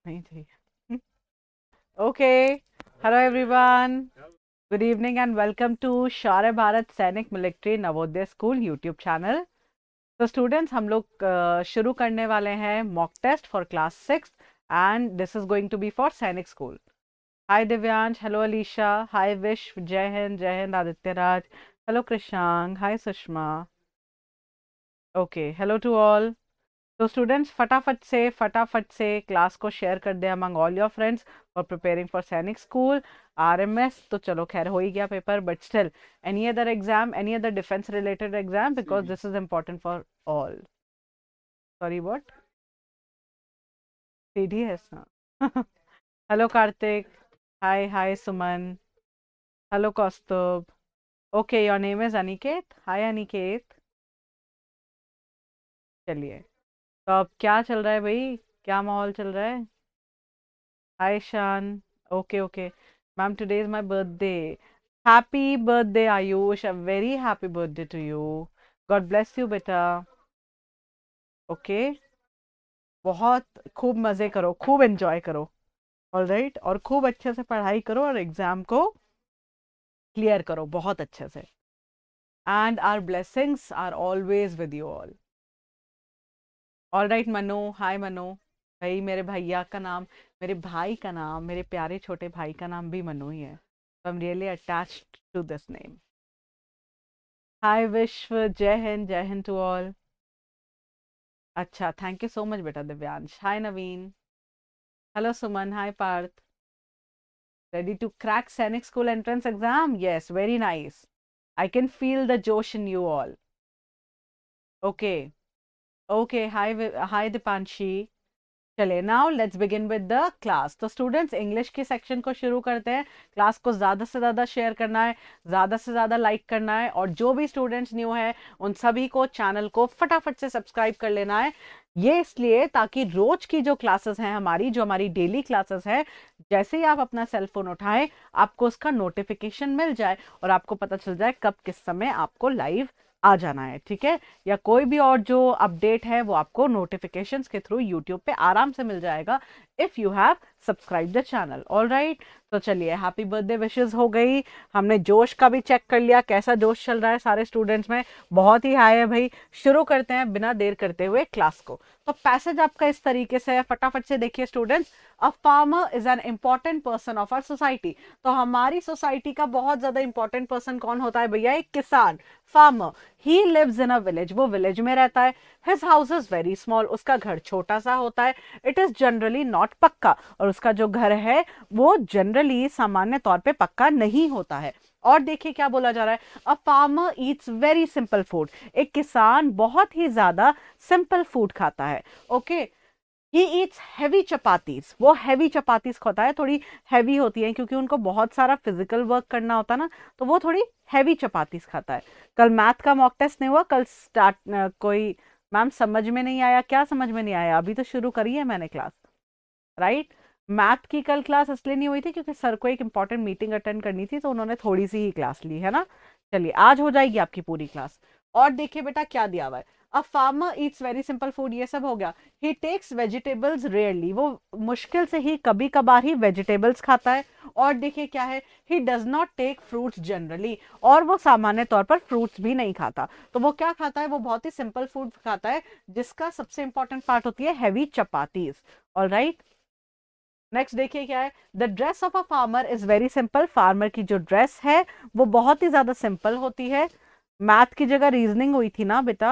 नहीं चाहिए okay hello everyone good evening and welcome to Shaurya Bharat Sainik military Navodaya school YouTube channel तो स्टूडेंट्स हम लोग शुरू करने वाले हैं mock test for class six and this is going to be for Sainik school hi Divyansh hello Alisha hi Vish जय हिंद जय Hind Aditya Raj hello Krishang hi Sushma okay hello to all तो स्टूडेंट्स फटाफट से फटाफट से क्लास को शेयर कर दें अमंग ऑल योर फ्रेंड्स और preparing for Sainik school RMS तो चलो खैर हो ही गया paper but still any other exam any other defence related exam because this is important for all sorry what सीढ़ी है hello Kartik hi hi Suman hello Kaustubh okay your name is Aniket hi Aniket चलिए तो अब क्या चल रहा है भाई क्या माहौल चल रहा है hi Shan okay okay ma'am today is my birthday happy birthday Ayush a very happy birthday to you God bless you बेटा ओके बहुत खूब मज़े करो खूब एंजॉय करो ऑल राइट और खूब अच्छे से पढ़ाई करो और एग्ज़ाम को क्लियर करो बहुत अच्छे से and our blessings are always with you all all right Mano hi मनो भाई मेरे भैया का नाम मेरे भाई का नाम मेरे प्यारे छोटे भाई का नाम भी मनो ही है I am really attach to this name hi Vishwa जय हिंद जय हिंद टू ऑल अच्छा थैंक यू सो मच बेटा Divyansh hi Naveen hello Suman hi Parth ready to crack Sainik school entrance exam Yes, very nice I can feel the जोश in you all Okay. Okay, hi, hi Dipanshi. चले now let's begin with the class तो स्टूडेंट्स इंग्लिश के सेक्शन को शुरू करते हैं क्लास को ज़्यादा से ज़्यादा शेयर करना है ज़्यादा से ज़्यादा लाइक करना है और जो भी स्टूडेंट्स न्यू है उन सभी को चैनल को फटाफट से सब्सक्राइब कर लेना है ये इसलिए ताकि रोज की जो क्लासेस हैं हमारी जो हमारी डेली क्लासेस हैं जैसे ही आप अपना सेल फोन उठाएं आपको उसका नोटिफिकेशन मिल जाए और आपको पता चल जाए कब किस समय आपको लाइव आ जाना है ठीक है या कोई भी और जो अपडेट है वो आपको नोटिफिकेशंस के थ्रू यूट्यूब पे आराम से मिल जाएगा if you have subscribe the channel all right तो चलिए हैप्पी बर्थडे विशेज हो गई हमने जोश का भी चेक कर लिया कैसा जोश चल रहा है सारे स्टूडेंट्स में बहुत ही हाई है भाई शुरू करते हैं बिना देर करते हुए क्लास को तो पैसेज आपका इस तरीके से है फटाफट से देखिए students a farmer is an important person of our society तो हमारी सोसाइटी का बहुत ज़्यादा इंपॉर्टेंट पर्सन कौन होता है भैया एक किसान फार्मर ही लिव्स इन अ विलेज वो विलेज में रहता है his house is very small उसका घर छोटा सा होता है इट इज जनरली नॉट पक्का और उसका जो घर है वो जनरली सामान्य तौर पे पक्का नहीं होता है और देखिए क्या बोला जा रहा है a farmer eats very simple food एक किसान बहुत ही ज़्यादा सिंपल फूड खाता है okay okay? He eats heavy chapatis वो हैवी चपातीज खाता है थोड़ी हैवी होती है क्योंकि उनको बहुत सारा फिजिकल वर्क करना होता है ना तो वो थोड़ी हैवी चपातीज खाता है कल मैथ का मॉक टेस्ट नहीं हुआ कल स्टार्ट कोई मैम समझ में नहीं आया क्या समझ में नहीं आया अभी तो शुरू करी है मैंने क्लास राइट मैथ की कल क्लास इसलिए नहीं हुई थी क्योंकि सर को एक इंपॉर्टेंट मीटिंग अटेंड करनी थी तो उन्होंने थोड़ी सी ही क्लास ली है ना चलिए आज हो जाएगी आपकी पूरी क्लास और देखिए बेटा क्या दिया हुआ है a farmer eats very simple food ये सब हो गया ही टेक्स वेजिटेबल्स रेयरली वो मुश्किल से ही कभी कभार ही वेजिटेबल्स खाता है और देखिए क्या है he does not take fruits generally और वो सामान्य तौर पर फ्रूट्स भी नहीं खाता तो वो क्या खाता है वो बहुत ही सिंपल फूड खाता है जिसका सबसे इंपॉर्टेंट पार्ट होती है heavy chapatis all right next देखिए क्या है the dress of a farmer is very simple farmer की जो ड्रेस है वो बहुत ही ज्यादा सिंपल होती है मैथ की जगह रीजनिंग हुई थी ना बेटा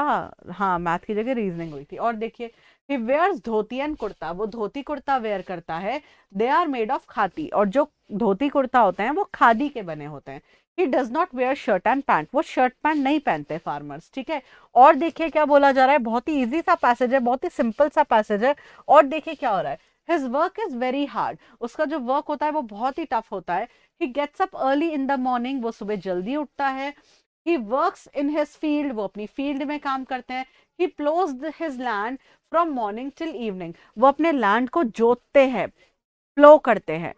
हाँ मैथ की जगह रीजनिंग हुई थी और देखिए he wears dhoti and kurta वो धोती कुर्ता वेयर करता है दे आर मेड ऑफ खाती और जो धोती कुर्ता होते हैं वो खादी के बने होते हैं he does not wear shirt and pant वो शर्ट पैंट नहीं पहनते फार्मर्स ठीक है और देखिए क्या बोला जा रहा है बहुत ही ईजी सा पैसेज है बहुत ही सिंपल सा पैसेज है और देखिए क्या हो रहा है his work is very hard उसका जो वर्क होता है वो बहुत ही टफ होता है he gets up early in the morning वो सुबह जल्दी उठता है he work in his field वो अपनी फील्ड में काम करते हैं he plows his land from morning till evening वो अपने लैंड को जोतते हैं प्लो करते हैं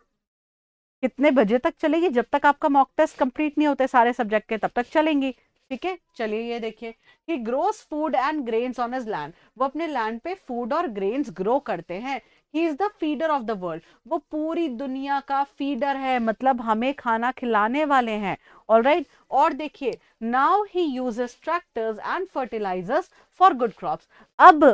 कितने बजे तक चलेगी जब तक आपका मॉक टेस्ट कंप्लीट नहीं होते सारे सब्जेक्ट के तब तक चलेंगी ठीक है चलिए ये देखिए he grows food and grains on his land वो अपने लैंड पे फूड और ग्रेन्स ग्रो करते हैं he is the feeder of the world वो पूरी दुनिया का फीडर है मतलब हमें खाना खिलाने वाले हैं ऑल राइट और देखिए now he uses tractors and fertilizers for good crops अब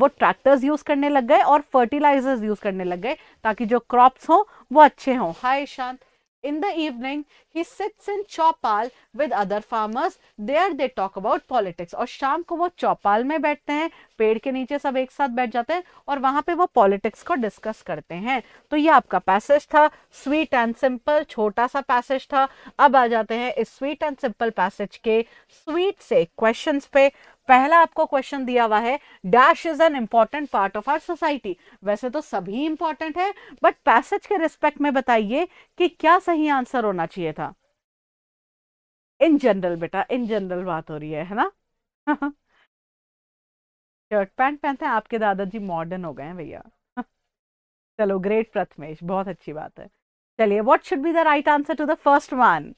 वो ट्रैक्टर्स यूज करने लग गए और फर्टिलाइजर्स यूज करने लग गए ताकि जो क्रॉप्स हों वो अच्छे हों हाय शांत In the evening, he sits in Chaupal with other farmers. There they talk about politics. और शाम को वो चौपाल में बैठते हैं पेड़ के नीचे सब एक साथ बैठ जाते हैं और वहाँ पे वो पॉलिटिक्स को डिस्कस करते हैं तो ये आपका पैसेज था स्वीट एंड सिंपल छोटा सा पैसेज था अब आ जाते हैं इस स्वीट एंड सिंपल पैसेज के स्वीट से क्वेश्चंस पे पहला आपको क्वेश्चन दिया हुआ है dash is an important part of our society वैसे तो सभी इंपॉर्टेंट है बट पैसेज के रिस्पेक्ट में बताइए कि क्या सही आंसर होना चाहिए था इन जनरल बेटा इन जनरल बात हो रही है है ना शर्ट पैंट पहनते हैं आपके दादाजी मॉडर्न हो गए हैं भैया चलो ग्रेट प्रथमेश बहुत अच्छी बात है चलिए what should be the right answer to the first one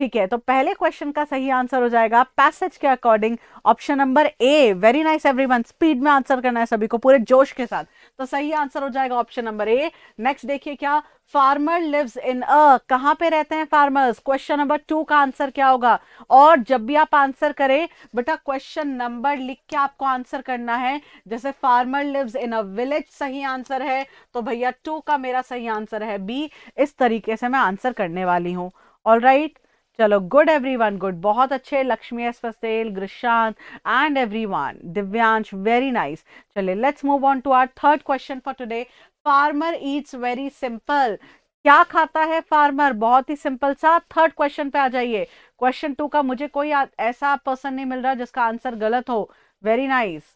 ठीक है तो पहले क्वेश्चन का सही आंसर हो जाएगा पैसेज के according option number A very nice everyone speed में आंसर करना है सभी को पूरे जोश के साथ तो सही आंसर हो जाएगा ऑप्शन नंबर ए नेक्स्ट देखिए क्या फार्मर लिव्स इन अ कहां पे रहते हैं फार्मर्स क्वेश्चन नंबर टू का आंसर क्या होगा और जब भी आप आंसर करें बेटा क्वेश्चन नंबर लिख के आपको आंसर करना है जैसे farmer lives in a village सही आंसर है तो भैया टू का मेरा सही आंसर है बी इस तरीके से मैं आंसर करने वाली हूँ ऑल राइट right? चलो गुड एवरीवन गुड बहुत अच्छे Lakshmi S Faisal Grishant and everyone Divyansh very nice चलिए let's move on to our third question for today farmer eats very simple क्या खाता है फार्मर बहुत ही सिंपल सा थर्ड क्वेश्चन पे आ जाइए क्वेश्चन टू का मुझे कोई ऐसा पर्सन नहीं मिल रहा जिसका आंसर गलत हो वेरी नाइस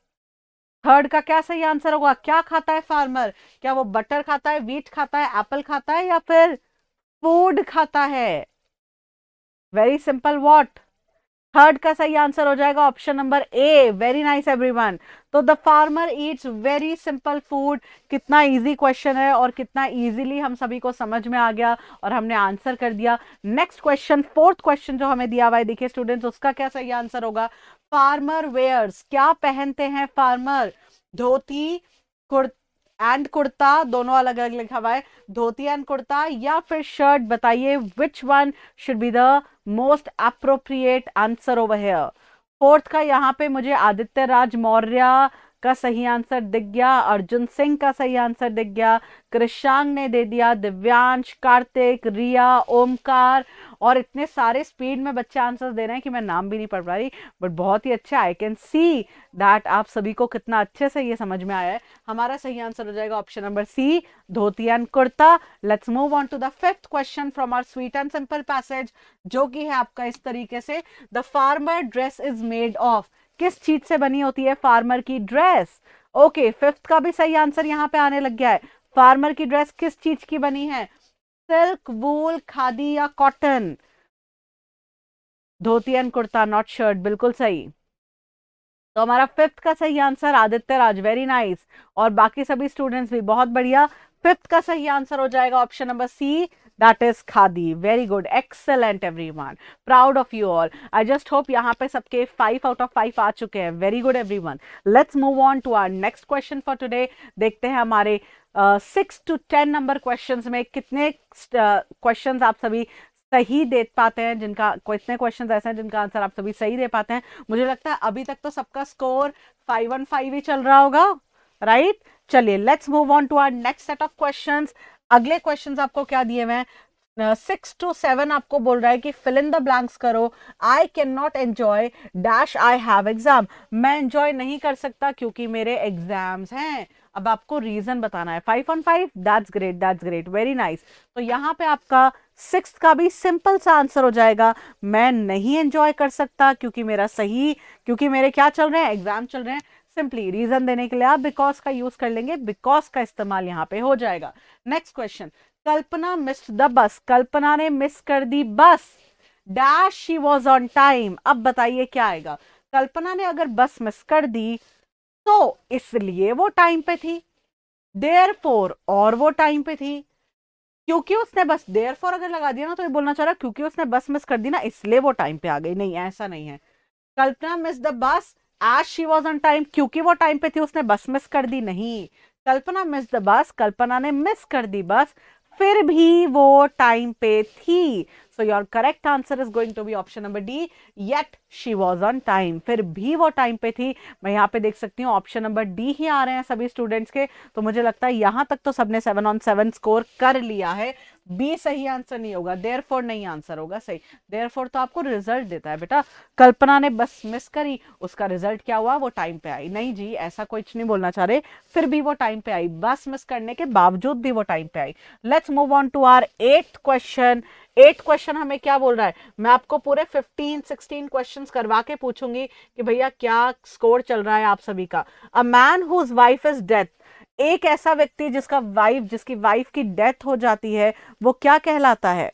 थर्ड का क्या सही आंसर होगा क्या खाता है फार्मर क्या वो बटर खाता है वीट खाता है एप्पल खाता है या फिर फूड खाता है वेरी सिंपल वॉट थर्ड का सही आंसर हो जाएगा option number A very nice everyone तो the farmer eats very simple food कितना इजी क्वेश्चन है और कितना इजीली हम सभी को समझ में आ गया और हमने आंसर कर दिया नेक्स्ट क्वेश्चन फोर्थ क्वेश्चन जो हमें दिया हुआ है देखिए स्टूडेंट्स उसका क्या सही आंसर होगा फार्मर वेयर्स क्या पहनते हैं फार्मर धोती कुर्ता एंड कुर्ता दोनों अलग अलग लिखा हुआ है धोती एंड कुर्ता या फिर शर्ट बताइए which one should be the most appropriate answer over here fourth का यहाँ पे मुझे आदित्य राज मौर्य का सही आंसर दिख गया अर्जुन सिंह का सही आंसर दिख गया कृषांग ने दे दिया दिव्यांश कार्तिक रिया ओमकार और इतने सारे स्पीड में बच्चे आंसर दे रहे हैं कि मैं नाम भी नहीं पढ़ पा रही बट बहुत ही अच्छा आई कैन सी दैट आप सभी को कितना अच्छे से ये समझ में आया है हमारा सही आंसर हो जाएगा option number C dhoti and kurta let's move on to the fifth question from our sweet and simple passage जो कि है आपका इस तरीके से the farmer dress is made of किस चीज से बनी होती है फार्मर की ड्रेस ओके फिफ्थ का भी सही आंसर यहाँ पे आने लग गया है फार्मर की ड्रेस किस चीज की बनी है सिल्क वूल खादी या cotton dhoti and kurta not shirt बिल्कुल सही तो हमारा फिफ्थ का सही answer Aditya Raj very nice और बाकी सभी स्टूडेंट्स भी बहुत बढ़िया फिफ्थ का सही आंसर हो जाएगा option number C that is khadi very good excellent one proud of you all I just hope यहाँ पे सबके फाइव आउट ऑफ फाइव आ चुके हैं very good every one let's move on to our next question for today देखते हैं हमारे six to ten number question में कितने क्वेश्चन uh, आप सभी सही दे पाते हैं जिनका कितने क्वेश्चन ऐसे हैं जिनका आंसर आप सभी सही दे पाते हैं मुझे लगता है अभी तक तो सबका स्कोर फाइव वन फाइव ही चल रहा होगा राइट right? चलिए let's move on to our next set of questions अगले क्वेश्चंस आपको क्या दिए हुए हैं सिक्स टू सेवन आपको बोल रहा है कि फिल इन द ब्लैंक्स करो I can not enjoy dash I have exam मैं एंजॉय नहीं कर सकता क्योंकि मेरे एग्जाम्स हैं अब आपको रीजन बताना है five on five that's great that's great very nice तो यहाँ पे आपका सिक्स का भी सिंपल सा आंसर हो जाएगा मैं नहीं एंजॉय कर सकता क्योंकि मेरा सही क्योंकि मेरे क्या चल रहे हैं एग्जाम चल रहे हैं सिंपली रीजन देने के लिए आप बिकॉज का यूज कर लेंगे बिकॉज का इस्तेमाल यहाँ पे हो जाएगा next question Kalpana missed the bus Kalpana ने मिस कर दी bus dash he was on time अब बताइए क्या आएगा कल्पना ने अगर बस मिस कर दी तो इसलिए वो टाइम पे थी देयर फोर और वो टाइम पे थी क्योंकि उसने बस देयर फोर अगर लगा दिया ना तो ये बोलना चाह रहा क्योंकि उसने बस मिस कर दी ना इसलिए वो टाइम पे आ गई नहीं ऐसा नहीं है कल्पना मिस द बस आज शी वॉज ऑन टाइम क्योंकि वो टाइम पे थी उसने बस मिस कर दी नहीं कल्पना मिस द बस कल्पना ने मिस कर दी बस फिर भी वो टाइम पे थी so your correct answer is going to be option number D yet she was on time फिर भी वो टाइम पे थी मैं यहाँ पे देख सकती हूँ ऑप्शन नंबर डी ही आ रहे हैं सभी स्टूडेंट्स के तो मुझे लगता है यहाँ तक तो सबने सेवन ऑन सेवन स्कोर कर लिया है बी सही आंसर नहीं होगा देर फोर नहीं आंसर होगा सही देर फोर तो आपको रिजल्ट देता है बेटा कल्पना ने बस मिस करी उसका रिजल्ट क्या हुआ वो टाइम पे आई नहीं जी ऐसा कुछ नहीं बोलना चाह रहे फिर भी वो टाइम पे आई बस मिस करने के बावजूद भी वो टाइम पे आई let's move on to our eight question eight question हमें क्या बोल रहा है मैं आपको पूरे फिफ्टीन सिक्सटीन क्वेश्चन करवा के पूछूंगी कि भैया क्या स्कोर चल रहा है आप सभी का a man whose wife is death एक ऐसा व्यक्ति जिसका वाइफ जिसकी वाइफ की डेथ हो जाती है वो क्या कहलाता है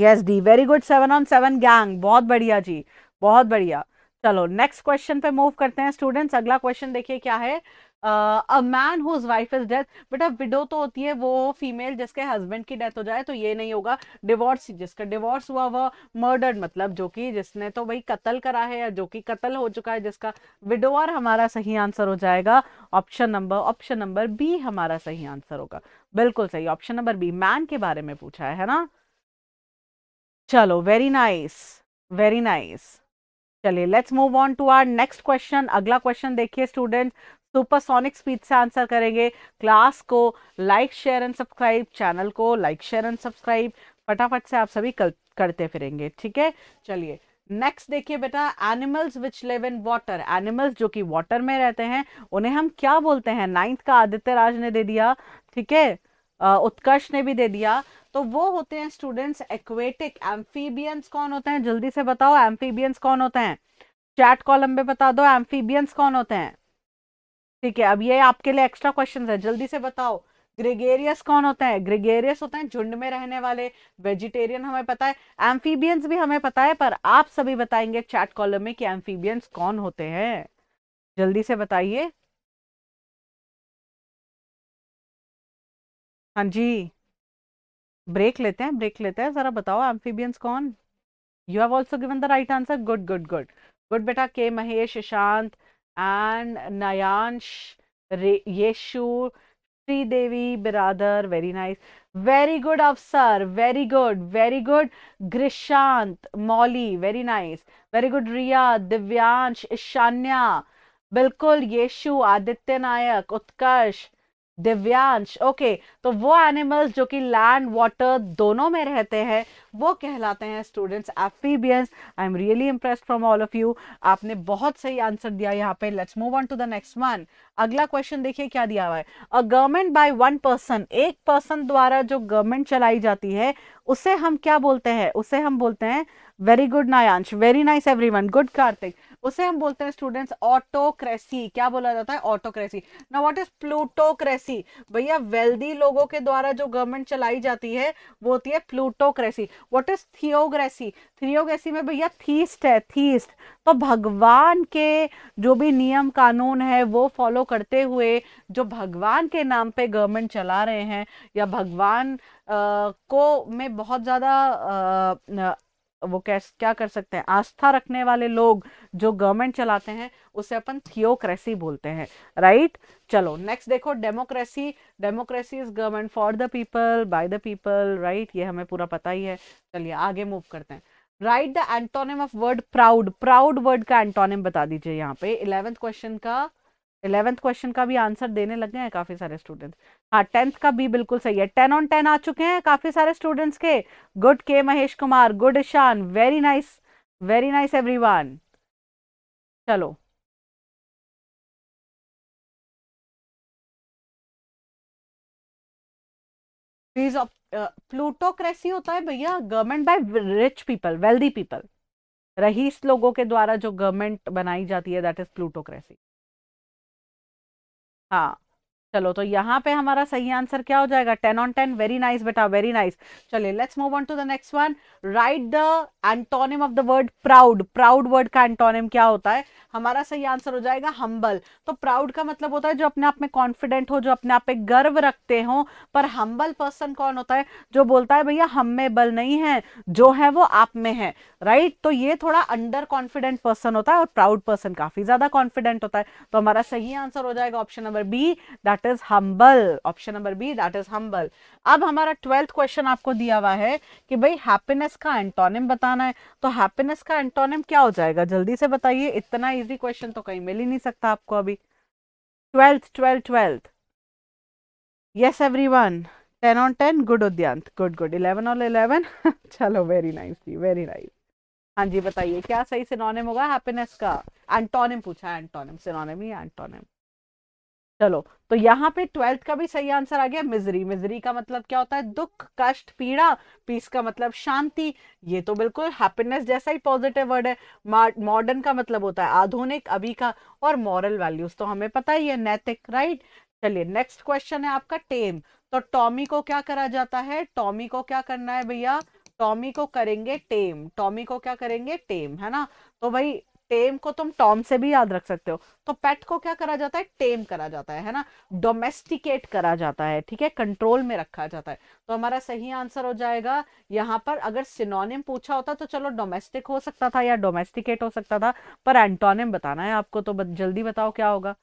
yes D very good seven on seven gang बहुत बढ़िया जी बहुत बढ़िया चलो नेक्स्ट क्वेश्चन पे मूव करते हैं स्टूडेंट्स अगला क्वेश्चन देखिए क्या है a man whose wife is death बेटा विडो तो होती है वो फीमेल जिसके हस्बैंड की डेथ हो जाए तो ये नहीं होगा डिवोर्स जिसका डिवोर्स हुआ वह मर्डर्ड मतलब जो कि जिसने तो भाई कत्ल करा है या जो कि कत्ल हो चुका है जिसका विडोअर हमारा सही आंसर हो जाएगा option number option number B हमारा सही आंसर होगा बिल्कुल सही ऑप्शन नंबर बी मैन के बारे में पूछा है, है ना चलो वेरी नाइस वेरी नाइस चलिए let's move on to our next question अगला क्वेश्चन देखिए स्टूडेंट सुपरसोनिक स्पीड से आंसर करेंगे क्लास को like share and subscribe channel को लाइक शेयर एंड सब्सक्राइब फटाफट से आप सभी कल, करते फिरेंगे ठीक है चलिए नेक्स्ट देखिए बेटा animals which live in water animals जो कि वाटर में रहते हैं उन्हें हम क्या बोलते हैं नाइन्थ का आदित्य राज ने दे दिया ठीक है उत्कर्ष ने भी दे दिया तो वो होते हैं स्टूडेंट्स एक्वेटिक एम्फीबियंस कौन होते हैं जल्दी से बताओ एम्फीबियंस कौन होते हैं चैट कॉलम में बता दो एम्फीबियंस कौन होते हैं ठीक है अब ये आपके लिए एक्स्ट्रा क्वेश्चन है जल्दी से बताओ ग्रेगेरियस कौन होता है ग्रेगेरियस होता है झुंड में रहने वाले वेजिटेरियन हमें पता है एम्फीबियंस भी हमें पता है पर आप सभी बताएंगे चैट कॉलम में कि एम्फीबियंस कौन होते हैं जल्दी से बताइए हाँ जी ब्रेक लेते हैं ब्रेक लेते हैं जरा बताओ एम्फीबियंस कौन you have also given the right answer good good good good बेटा के महेश शांत and Nayansh, Re- Yeshu, Sri Devi Biradar. Very nice. Very good, Afsar. Very good. Very good. Grishant, Molly. Very nice. Very good, Riya, Divyansh, Ishanya. बिल्कुल येशु आदित्य नायक उत्कर्ष दिव्यांश ओके तो वो एनिमल्स जो कि लैंड वाटर दोनों में रहते हैं वो कहलाते हैं students amphibians I am really impressed from all of you आपने बहुत सही आंसर दिया यहाँ पे let's move on to the next one अगला क्वेश्चन देखिए क्या दिया हुआ है a government by one person एक पर्सन द्वारा जो गवर्नमेंट चलाई जाती है उसे हम क्या बोलते हैं उसे हम बोलते हैं very good Nayansh very nice every good Kartik उसे हम बोलते हैं स्टूडेंट्स ऑटोक्रेसी क्या बोला जाता है ऑटोक्रेसी ना व्हाट इज प्लूटोक्रेसी भैया वेल्दी लोगों के द्वारा जो गवर्नमेंट चलाई जाती है वो होती है plutocracy what is theocracy theocracy में भैया थीस्ट है थीस्ट तो भगवान के जो भी नियम कानून है वो फॉलो करते हुए जो भगवान के नाम पे गवर्नमेंट चला रहे हैं या भगवान आ, को में बहुत ज़्यादा वो कैस क्या कर सकते हैं आस्था रखने वाले लोग जो गवर्नमेंट चलाते हैं उसे अपन थियोक्रेसी बोलते हैं राइट चलो नेक्स्ट देखो democracy democracy is government for the people by the people right ये हमें पूरा पता ही है चलिए आगे मूव करते हैं right the antonym of word proud proud word का एंटोनिम बता दीजिए यहाँ पे इलेवेंथ क्वेश्चन का इलेवेंथ क्वेश्चन का भी आंसर देने लग गए हैं काफी सारे स्टूडेंट्स हाँ टेंथ का भी बिल्कुल सही है टेन ऑन टेन आ चुके हैं काफी सारे स्टूडेंट्स के good K Mahesh Kumar good Ishan very nice very nice every चलो प्लूटोक्रेसी uh, होता है भैया government by rich people wealthy people रईस लोगों के द्वारा जो गवर्नमेंट बनाई जाती है दैट इज प्लूटोक्रेसी हाँ चलो तो यहाँ पे हमारा सही आंसर क्या हो जाएगा ten on ten very nice बेटा वेरी नाइस चलिए let's move on to the next one right the antonym of the word proud proud word का एंटोनिम क्या होता है हमारा सही आंसर हो जाएगा हम्बल तो प्राउड का मतलब होता है जो अपने आप में कॉन्फिडेंट हो जो अपने आप पे गर्व रखते हो पर हम्बल पर्सन कौन होता है जो बोलता है भैया हम में बल नहीं है जो है वो आप में है राइट तो ये थोड़ा अंडर कॉन्फिडेंट पर्सन होता है और प्राउड पर्सन काफी ज्यादा कॉन्फिडेंट होता है तो हमारा सही आंसर हो जाएगा option number B that that is humble option number B that is humble अब हमारा ट्वेल्थ क्वेश्चन आपको दिया हुआ है कि भाई हैप्पीनेस का एंटोनिम बताना है तो हैप्पीनेस का एंटोनिम क्या हो जाएगा जल्दी से बताइए इतना इजी क्वेश्चन तो कहीं मिल ही नहीं सकता आपको अभी twelfth twelfth twelfth yes every one ten on ten good Udyant good good eleven on eleven चलो वेरी नाइस जी वेरी नाइस हाँ जी बताइए क्या सही सिनोनिम होगा हैप्पीनेस का एंटोनिम पूछा है एंटोनिम सिनोनिम ही एंटोनिम चलो तो यहाँ पे ट्वेल्थ का भी सही आंसर आ गया मिजरी मिजरी का मतलब क्या होता है दुख कष्ट पीड़ा पीस का मतलब शांति ये तो बिल्कुल हैप्पीनेस जैसा ही पॉजिटिव वर्ड है मॉडर्न का मतलब होता है आधुनिक अभी का और मॉरल वैल्यूज तो हमें पता ही है नैतिक राइट चलिए नेक्स्ट क्वेश्चन है आपका टेम तो टॉमी को क्या करा जाता है टॉमी को क्या करना है भैया टॉमी को करेंगे टेम टॉमी को क्या करेंगे टेम है ना तो भाई टेम को तुम टॉम से भी याद रख सकते हो तो पेट को क्या करा जाता है टेम करा जाता है है ना डोमेस्टिकेट करा जाता है ठीक है कंट्रोल में रखा जाता है तो हमारा सही आंसर हो जाएगा यहाँ पर अगर सिनोनिम पूछा होता तो चलो डोमेस्टिक हो सकता था या डोमेस्टिकेट हो सकता था पर एंटोनिम बताना है आपको तो जल्दी बताओ क्या होगा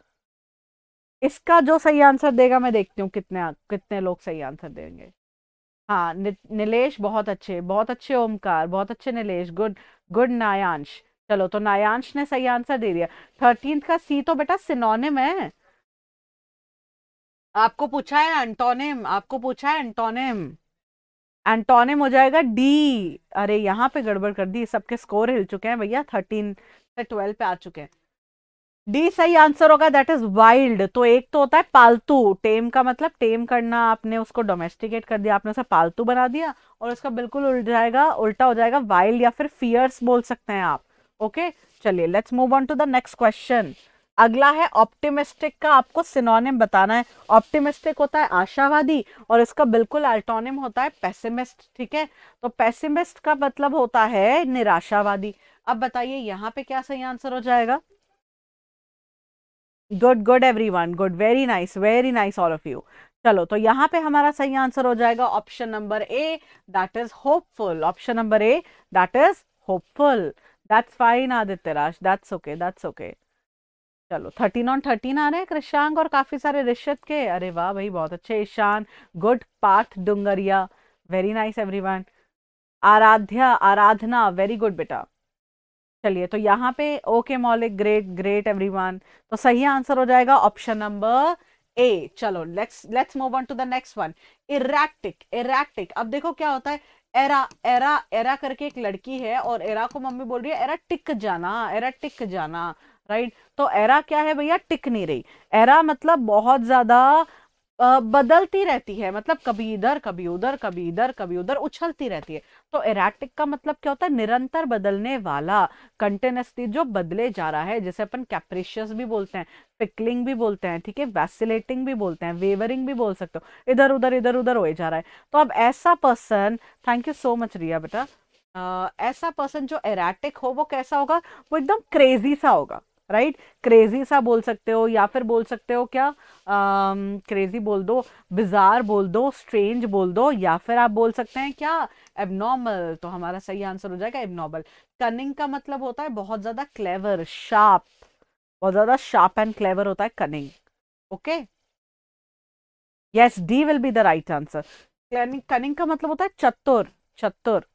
इसका जो सही आंसर देगा मैं देखती हूँ कितने कितने लोग सही आंसर देंगे हाँ नि, निलेश बहुत अच्छे बहुत अच्छे ओमकार बहुत अच्छे निलेश गुड गुड नायांश चलो तो नायांश ने सही आंसर दे दिया थर्टींथ का सी तो बेटा सिनोनिम है आपको पूछा है एंटोनिम आपको पूछा है एंटोनिम एंटोनिम हो जाएगा डी अरे यहाँ पे गड़बड़ कर दी सबके स्कोर हिल चुके हैं भैया थर्टीन से ट्वेल्व पे आ चुके हैं डी सही आंसर होगा दैट इज वाइल्ड तो एक तो होता है पालतू टेम का मतलब टेम करना आपने उसको डोमेस्टिकेट कर दिया आपने उसे पालतू बना दिया और उसका बिल्कुल उल्ट जाएगा उल्टा हो जाएगा वाइल्ड या फिर फियर्स बोल सकते हैं आप ओके चलिए let's move on to the next question अगला है ऑप्टिमिस्टिक का आपको सिनोनिम बताना है ऑप्टिमिस्टिक होता है आशावादी और इसका बिल्कुल अल्टोनिम होता है पैसिमिस्ट ठीक है तो पैसिमिस्ट का मतलब होता है निराशावादी अब बताइए यहाँ पे क्या सही आंसर हो जाएगा good good every one good very nice very nice all of you चलो तो यहाँ पे हमारा सही आंसर हो जाएगा option number A that is hopeful option number A that is hopeful that's fine Aditya Raj that's okay that's okay चलो थर्टीन ऑन थर्टीन आ रहे हैं कृषांक और काफी सारे रिश्त के अरे वाह भाई बहुत अच्छे Ishan good Parth Dungriya very nice everyone Aradhya Aradhana very good बेटा चलिए तो यहाँ पे ओके मौलिक ग्रेट ग्रेट एवरीवन तो सही आंसर हो जाएगा ऑप्शन नंबर ए चलो let's let's move on to the next one erratic erratic अब देखो क्या होता है एरा एरा एरा करके एक लड़की है और एरा को मम्मी बोल रही है एरा टिक जाना एरा टिक जाना राइट तो एरा क्या है भैया टिक नहीं रही एरा मतलब बहुत ज्यादा बदलती रहती है मतलब कभी इधर कभी उधर कभी इधर कभी उधर उछलती रहती है तो एराटिक का मतलब क्या होता है निरंतर बदलने वाला कंटेनसली जो बदले जा रहा है जैसे अपन कैप्रिशियस भी बोलते हैं पिकलिंग भी बोलते हैं ठीक है वैसिलेटिंग भी बोलते हैं वेवरिंग भी बोल सकते हो इधर उधर इधर उधर हो जा रहा है तो अब ऐसा person thank you so much Riya बेटा ऐसा पर्सन जो एराटिक हो वो कैसा होगा वो एकदम क्रेजी सा होगा राइट क्रेजी सा बोल सकते हो या फिर बोल सकते हो क्या क्रेजी uh, बोल दो बिजार बोल दो स्ट्रेंज बोल दो या फिर आप बोल सकते हैं क्या एबनॉर्मल तो हमारा सही आंसर हो जाएगा एबनॉर्मल कनिंग का मतलब होता है बहुत ज्यादा क्लेवर शार्प बहुत ज्यादा शार्प एंड क्लेवर होता है cunning okay yes D will be the right answer cunning का मतलब होता है चतुर चतुर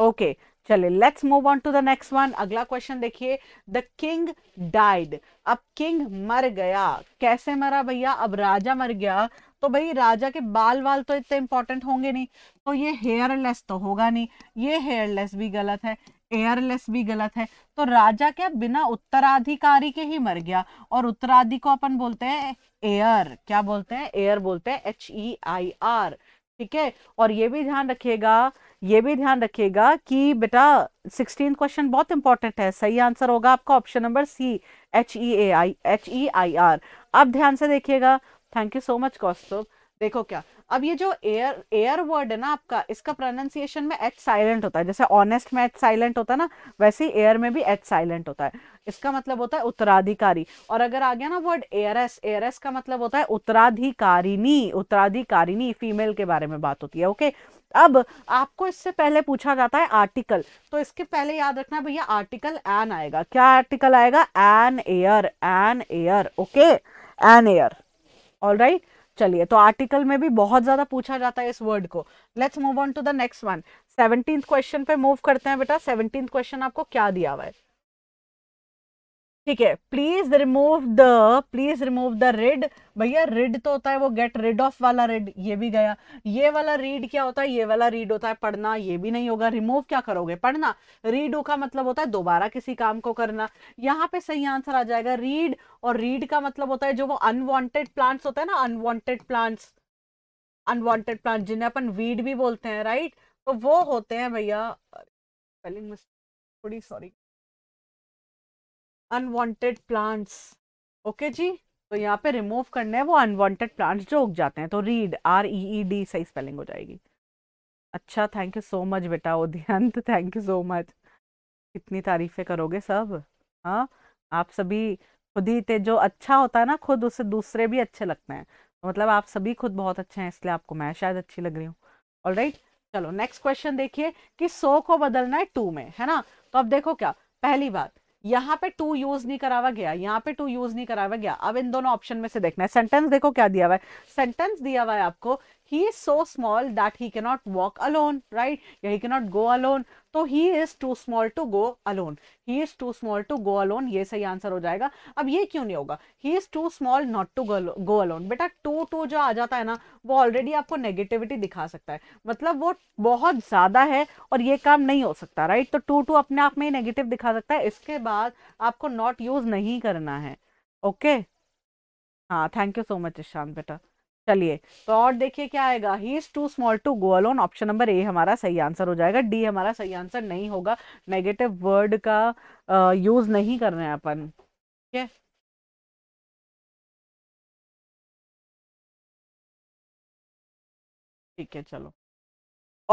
ओके चलिए let's move on to the next one अगला क्वेश्चन देखिए द किंग डाइड अब किंग मर गया कैसे मरा भैया अब राजा मर गया तो भाई राजा के बाल वाल तो इतने इंपॉर्टेंट होंगे नहीं तो ये हेयरलेस तो होगा नहीं ये हेयरलेस भी गलत है एयरलेस भी गलत है तो राजा क्या बिना उत्तराधिकारी के ही मर गया और उत्तराधि को अपन बोलते हैं एयर क्या बोलते हैं एयर बोलते हैं एच ई आई आर ठीक है और ये भी ध्यान रखिएगा ये भी ध्यान रखिएगा कि बेटा सिक्सटीन क्वेश्चन बहुत इंपॉर्टेंट है सही आंसर होगा आपका option number C H E A I H E I R अब ध्यान से देखिएगा thank you so much Kaustubh देखो क्या अब ये जो एयर एयर वर्ड है ना आपका इसका प्रोनाउंसिएशन में एच साइलेंट होता है जैसे ऑनेस्ट में एच साइलेंट होता है ना वैसे ही एयर में भी एच साइलेंट होता है इसका मतलब होता है उत्तराधिकारी और अगर आ गया ना वर्ड एयर एस का मतलब होता है उत्तराधिकारिणी उत्तराधिकारिणी फीमेल के बारे में बात होती है ओके okay? अब आपको इससे पहले पूछा जाता है आर्टिकल तो इसके पहले याद रखना भैया आर्टिकल एन आएगा क्या आर्टिकल आएगा an air an air okay an air all right चलिए तो आर्टिकल में भी बहुत ज्यादा पूछा जाता है इस वर्ड को let's move on to the next one seventeen question पे मूव करते हैं बेटा सेवनटीन क्वेश्चन आपको क्या दिया हुआ है ठीक है please remove the please remove the reed भैया रेड तो होता है वो गेट रेड ऑफ वाला रेड ये भी गया ये वाला रीड क्या होता है ये वाला रीड होता है पढ़ना ये भी नहीं होगा रिमूव क्या करोगे पढ़ना रीडू का मतलब होता है दोबारा किसी काम को करना यहाँ पे सही आंसर आ जाएगा रीड और रीड का मतलब होता है जो वो अनवॉन्टेड प्लांट्स होता है ना अनवॉन्टेड प्लांट्स अनवॉन्टेड प्लांट जिन्हें अपन वीड भी बोलते हैं राइट तो वो होते हैं भैया थोड़ी सॉरी अनवांटेड प्लांट्स ओके जी तो यहाँ पे रिमूव करने हैं वो अनवांटेड प्लांट्स जो उग जाते हैं तो reed R E E D सही स्पेलिंग हो जाएगी अच्छा थैंक यू सो मच बेटा Udyant thank you so much कितनी तारीफें करोगे सब हाँ आप सभी खुद ही थे जो अच्छा होता है ना खुद उसे दूसरे भी अच्छे लगते हैं तो मतलब आप सभी खुद बहुत अच्छे हैं इसलिए आपको मैं शायद अच्छी लग रही हूँ ऑल राइट चलो नेक्स्ट क्वेश्चन देखिए कि सो को बदलना है टू में है ना तो अब देखो क्या पहली बात यहाँ पे टू यूज नहीं करावा गया यहाँ पे टू यूज नहीं करावा गया अब इन दोनों ऑप्शन में से देखना है सेंटेंस देखो क्या दिया हुआ है सेंटेंस दिया हुआ है आपको he is so small that he cannot walk alone right yeah, he cannot go alone तो he is too small to go alone he is too small to go alone ये सही आंसर हो जाएगा अब ये क्यों नहीं होगा he is too small not to go alone बेटा टू टू जो आ जाता है ना वो ऑलरेडी आपको नेगेटिविटी दिखा सकता है मतलब वो बहुत ज्यादा है और ये काम नहीं हो सकता राइट तो टू टू अपने आप में ही नेगेटिव दिखा सकता है इसके बाद आपको नॉट यूज नहीं करना है ओके okay? हाँ thank you so much Ishan बेटा चलिए तो और देखिए क्या आएगा ही is too small to go alone option number ए हमारा सही आंसर हो जाएगा डी हमारा सही आंसर नहीं होगा नेगेटिव वर्ड का यूज नहीं रहे हैं अपन ठीक है ठीक है चलो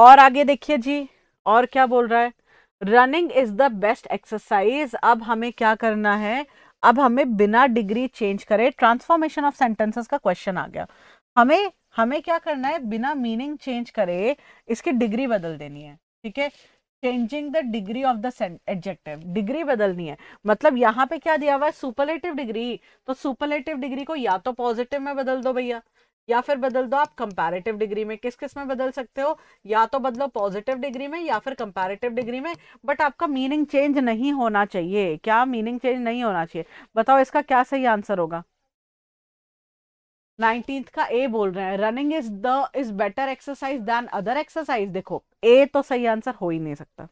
और आगे देखिए जी और क्या बोल रहा है running is the best exercise अब हमें क्या करना है अब हमें बिना डिग्री चेंज करे ट्रांसफॉर्मेशन ऑफ सेंटेंसेस का क्वेश्चन आ गया हमें हमें क्या करना है बिना मीनिंग चेंज करे इसकी डिग्री बदल देनी है ठीक है changing the degree of the adjective degree बदलनी है मतलब यहाँ पे क्या दिया हुआ है सुपरलेटिव डिग्री तो सुपरलेटिव डिग्री को या तो पॉजिटिव में बदल दो भैया या फिर बदल दो आप कंपैरेटिव डिग्री में किस किस में बदल सकते हो या तो बदलो पॉजिटिव डिग्री में या फिर कंपैरेटिव डिग्री में बट आपका मीनिंग चेंज नहीं होना चाहिए क्या मीनिंग चेंज नहीं होना चाहिए बताओ इसका क्या सही आंसर होगा नाइनटीन्थ का ए बोल रहे हैं running is the is better exercise than other exercise देखो ए तो सही आंसर हो ही नहीं सकता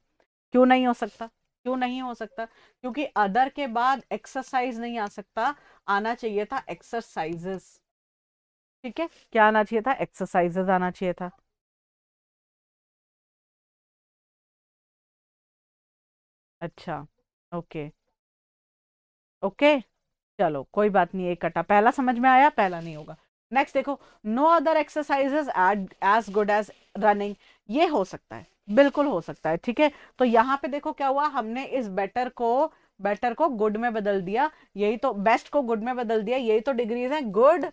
क्यों नहीं हो सकता क्यों नहीं हो सकता क्योंकि अदर के बाद एक्सरसाइज नहीं आ सकता आना चाहिए था एक्सरसाइजेस ठीक है क्या आना चाहिए था एक्सरसाइजेस आना चाहिए था अच्छा ओके ओके चलो कोई बात नहीं एक कट्टा पहला समझ में आया पहला नहीं होगा नेक्स्ट देखो no other exercises as good as running ये हो सकता है बिल्कुल हो सकता है ठीक है तो यहाँ पे देखो क्या हुआ हमने इस बेटर को बेटर को गुड में बदल दिया यही तो बेस्ट को गुड में बदल दिया यही तो डिग्रीज हैं गुड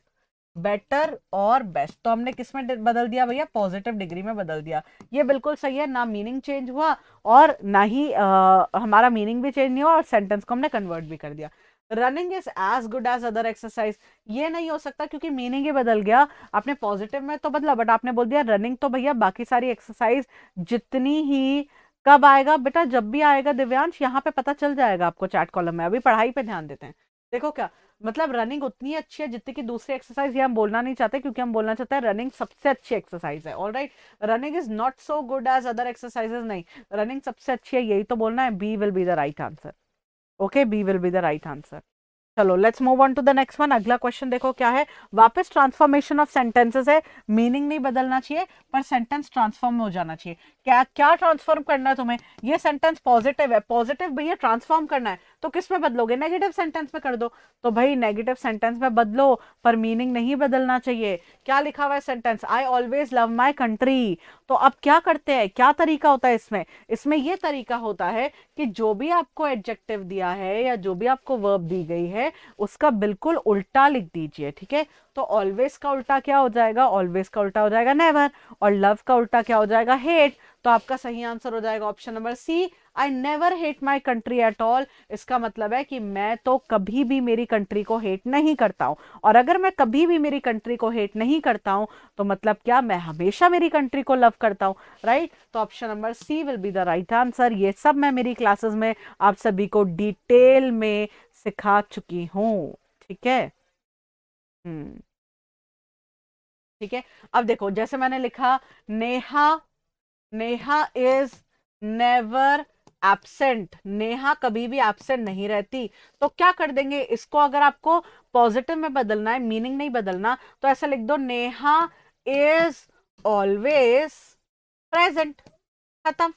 बेटर और बेस्ट तो हमने किस में बदल दिया भैया पॉजिटिव डिग्री में बदल दिया ये बिल्कुल सही है ना मीनिंग चेंज हुआ और ना ही आ, हमारा मीनिंग भी चेंज नहीं हुआ और सेंटेंस को हमने कन्वर्ट भी कर दिया running is as good as other exercise ये नहीं हो सकता क्योंकि मीनिंग ही बदल गया आपने पॉजिटिव में तो बदला बट आपने बोल दिया रनिंग तो भैया बाकी सारी एक्सरसाइज जितनी ही कब आएगा बेटा जब भी आएगा दिव्यांश यहाँ पे पता चल जाएगा आपको चैट कॉलम में अभी पढ़ाई पे ध्यान देते हैं देखो क्या मतलब रनिंग उतनी अच्छी है जितनी की दूसरी एक्सरसाइज ये हम बोलना नहीं चाहते क्योंकि हम बोलना चाहते हैं रनिंग सबसे अच्छी एक्सरसाइज है all right running is not so good as other exercises नहीं रनिंग सबसे अच्छी है यही तो बोलना है B will be the right answer Okay, B will be the right answer. चलो let's move on to the next one अगला क्वेश्चन देखो क्या है वापस ट्रांसफॉर्मेशन ऑफ सेंटेंसेस है मीनिंग नहीं बदलना चाहिए पर सेंटेंस ट्रांसफॉर्म हो जाना चाहिए क्या क्या ट्रांसफॉर्म करना है तुम्हें ये सेंटेंस पॉजिटिव है पॉजिटिव भैया ट्रांसफॉर्म करना है तो किस में बदलोगे नेगेटिव सेंटेंस में कर दो तो भाई नेगेटिव सेंटेंस में बदलो पर मीनिंग नहीं बदलना चाहिए क्या लिखा हुआ है sentence I always love my country तो अब क्या करते हैं क्या तरीका होता है इसमें इसमें ये तरीका होता है कि जो भी आपको एडजेक्टिव दिया है या जो भी आपको वर्ब दी गई है उसका बिल्कुल उल्टा लिख दीजिए ठीक है तो ऑलवेज का उल्टा क्या हो जाएगा ऑलवेज का उल्टा हो जाएगा नेवर और लव का उल्टा क्या हो जाएगा हेट तो आपका सही आंसर हो जाएगा option number C I never hate my country at all इसका मतलब है कि मैं तो कभी भी मेरी कंट्री को हेट नहीं करता हूँ और अगर मैं कभी भी मेरी कंट्री को हेट नहीं करता हूँ तो मतलब क्या मैं हमेशा मेरी कंट्री को लव करता हूँ राइट right? तो option number C will be the right answer ये सब मैं मेरी क्लासेस में आप सभी को डिटेल में सिखा चुकी हूँ ठीक है हम्म। ठीक है अब देखो जैसे मैंने लिखा Neha Neha is never absent Neha कभी भी एबसेंट नहीं रहती तो क्या कर देंगे इसको अगर आपको पॉजिटिव में बदलना है मीनिंग नहीं बदलना तो ऐसा लिख दो नेहा इज ऑलवेज प्रेजेंट खत्म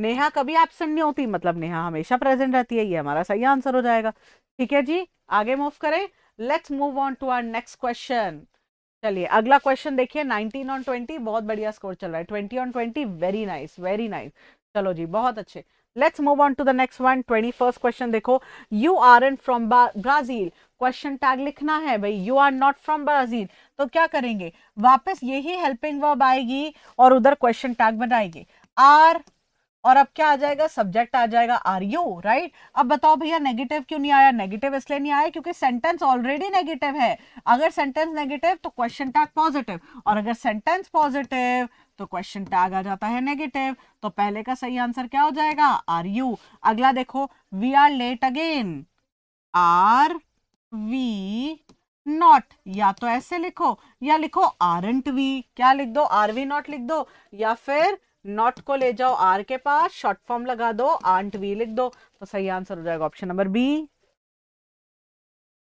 नेहा कभी एबसेंट नहीं होती मतलब नेहा हमेशा प्रेजेंट रहती है ये हमारा सही आंसर हो जाएगा ठीक है जी आगे मूव करें let's move on to our next question चलिए अगला क्वेश्चन देखिए 19 ऑन 20 बहुत बढ़िया स्कोर चल रहा है 20 on 20 very nice very nice चलो जी बहुत अच्छे let's move on to the next one twenty first question देखो you are an from Brazil question tag लिखना है भाई you are not from Brazil तो क्या करेंगे वापस यही हेल्पिंग वर्ब आएगी और उधर क्वेश्चन टैग बनाएगी आर और अब क्या आ जाएगा सब्जेक्ट आ जाएगा आर यू राइट अब बताओ भैया नेगेटिव क्यों नहीं आया नेगेटिव इसलिए नहीं आया क्योंकि सेंटेंस ऑलरेडी नेगेटिव है अगर सेंटेंस नेगेटिव तो क्वेश्चन टैग पॉजिटिव और अगर सेंटेंस पॉजिटिव तो क्वेश्चन टैग आ जाता है नेगेटिव तो पहले का सही आंसर क्या हो जाएगा आर यू अगला देखो we are late again are we not या तो ऐसे लिखो या लिखो आर एंट वी क्या लिख दो आर वी नॉट लिख दो या फिर नॉट को ले जाओ आर के पास शॉर्ट फॉर्म लगा दो आंट वी लिख दो तो सही आंसर हो जाएगा option number B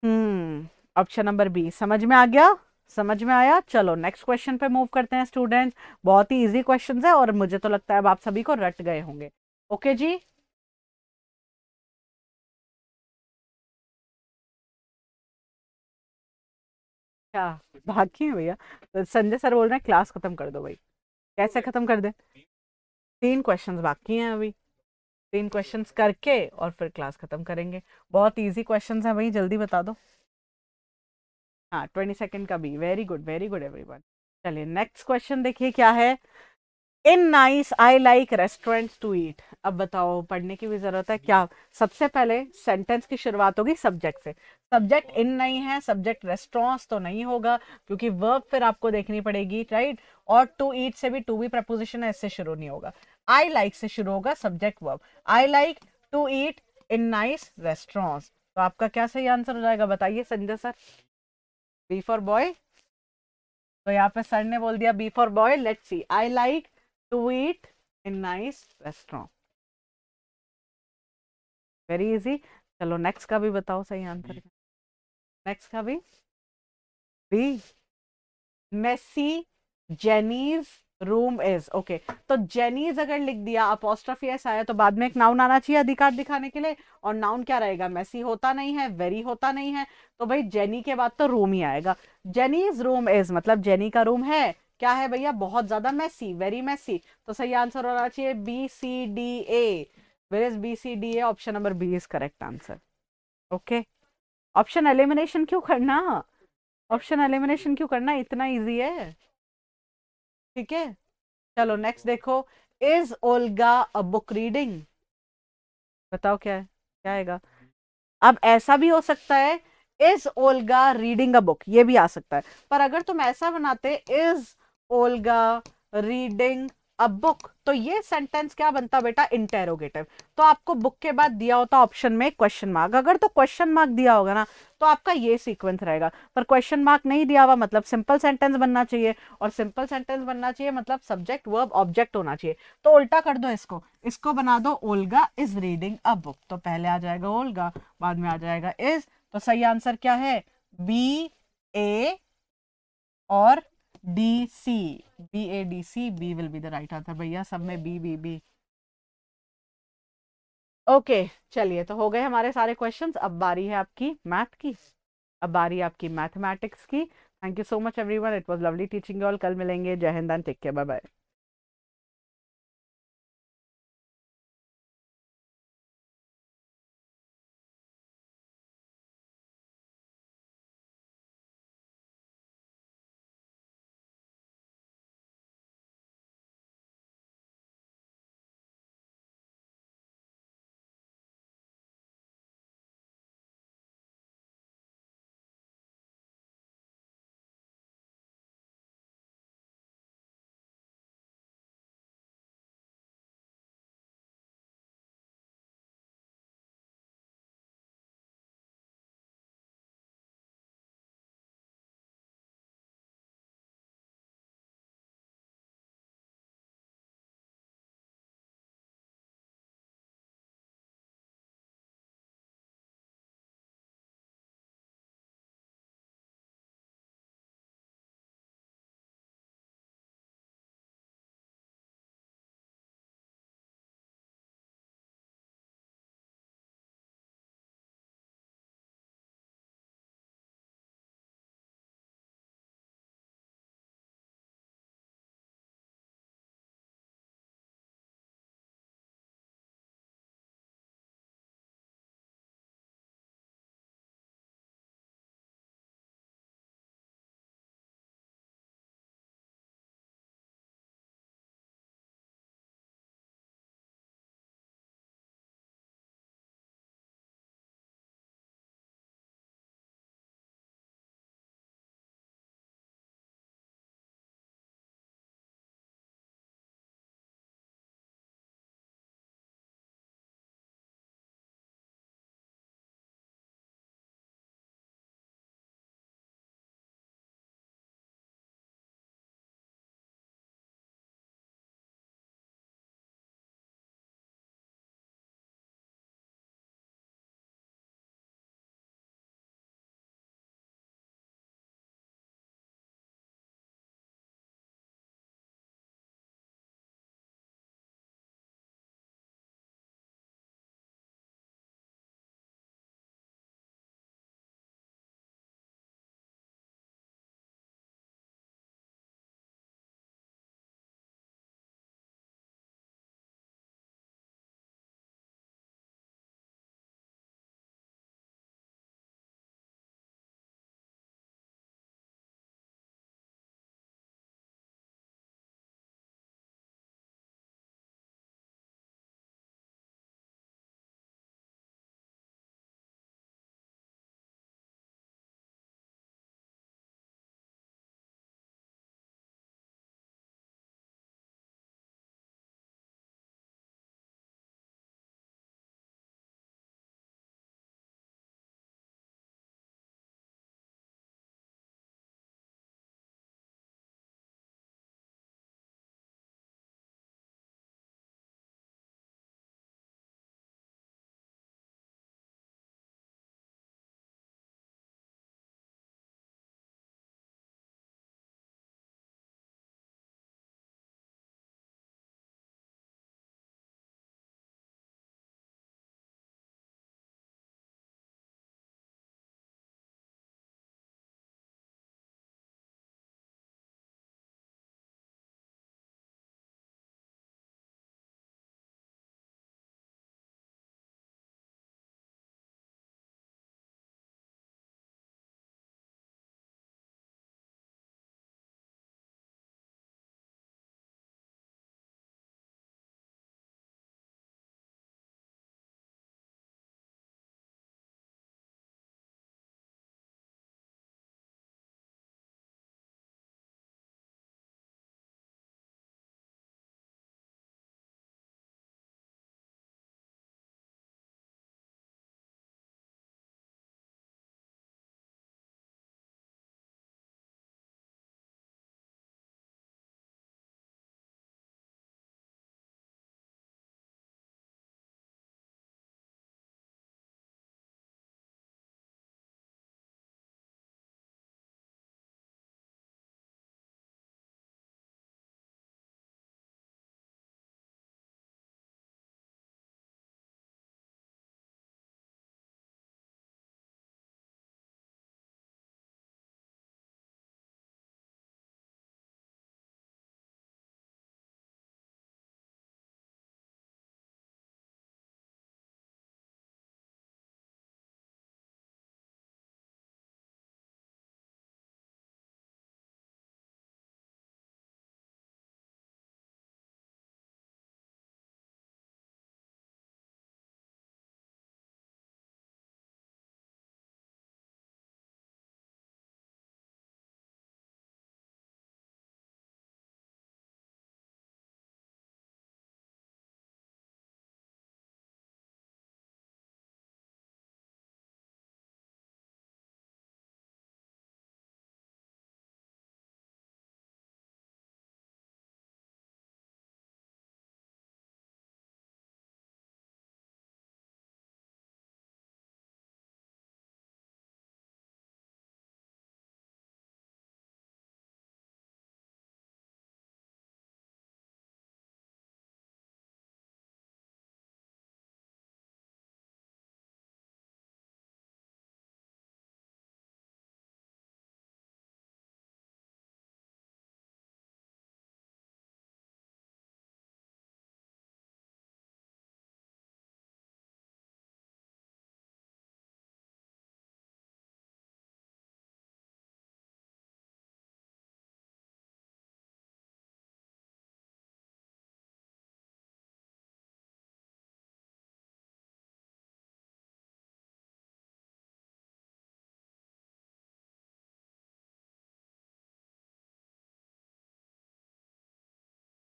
hmm option number B समझ में आ गया समझ में आया चलो नेक्स्ट क्वेश्चन पे मूव करते हैं स्टूडेंट बहुत ही इजी क्वेश्चन है और मुझे तो लगता है अब आप सभी को रट गए होंगे ओके okay, जी क्या बाकी है भैया संजय सर बोल रहे हैं क्लास खत्म कर दो भाई कैसे खत्म कर दे तीन क्वेश्चंस बाकी हैं अभी तीन क्वेश्चंस करके और फिर क्लास ख़त्म करेंगे बहुत इजी क्वेश्चंस हैं भाई जल्दी बता दो हाँ ट्वेंटी सेकेंड का भी very good very good everyone चलिए नेक्स्ट क्वेश्चन देखिए क्या है in nice I like restaurant to eat अब बताओ पढ़ने की भी जरूरत है क्या सबसे पहले सेंटेंस की शुरुआत होगी सब्जेक्ट से सब्जेक्ट इन नहीं है सब्जेक्ट रेस्टोरेंट्स तो नहीं होगा क्योंकि वर्ब फिर आपको देखनी पड़ेगी राइट right? और टू ईट से भी टू बी प्रपोजिशन ऐसे शुरू नहीं होगा आई लाइक like से शुरू होगा subject verb I like to eat in nice restaurants तो आपका क्या सही आंसर हो जाएगा बताइए Sanjay sir B for boy तो यहाँ पे सर ने बोल दिया B for boy let see I like to eat in nice restaurant very easy चलो नेक्स्ट का भी बताओ सही आंसर नेक्स्ट का भी B messy Jenny's room is okay तो जेनीज अगर लिख दिया अपोस्ट्रफी एस आया तो बाद में एक नाउन आना चाहिए अधिकार दिखाने के लिए और नाउन क्या रहेगा मैसी होता नहीं है वेरी होता नहीं है तो भाई जेनी के बाद तो रूम ही आएगा जेनीज रूम इज मतलब जेनी का रूम है क्या है भैया बहुत ज्यादा मैसी वेरी मैसी तो सही आंसर होना चाहिए B C D A where is B C D A option number B is correct answer okay option elimination क्यों करना ऑप्शन एलिमिनेशन क्यों करना इतना ईजी है ठीक है चलो नेक्स्ट देखो is Olga a book reading बताओ क्या है क्या आएगा अब ऐसा भी हो सकता है is Olga reading a book ये भी आ सकता है पर अगर तुम ऐसा बनाते is Olga reading a book तो ये सेंटेंस क्या बनता बेटा इंटेरोगेटिव तो आपको बुक के बाद दिया होता ऑप्शन में क्वेश्चन मार्क अगर तो क्वेश्चन मार्क दिया होगा ना तो आपका ये सीक्वेंस रहेगा पर क्वेश्चन मार्क नहीं दिया हुआ मतलब सिंपल सेंटेंस बनना चाहिए और सिंपल सेंटेंस बनना चाहिए मतलब सब्जेक्ट वर्ब ऑब्जेक्ट होना चाहिए तो उल्टा कर दो इसको इसको बना दो Olga is reading a book तो पहले आ जाएगा ओल्गा बाद में आ जाएगा इज तो सही आंसर क्या है बी ए और D C B A D C B will be the right answer भैया सब में बी बी बी ओके चलिए तो हो गए हमारे सारे क्वेश्चंस अब बारी है आपकी मैथ की अब बारी आपकी मैथमेटिक्स की thank you so much everyone it was lovely teaching all कल मिलेंगे Jai Hind and take care bye bye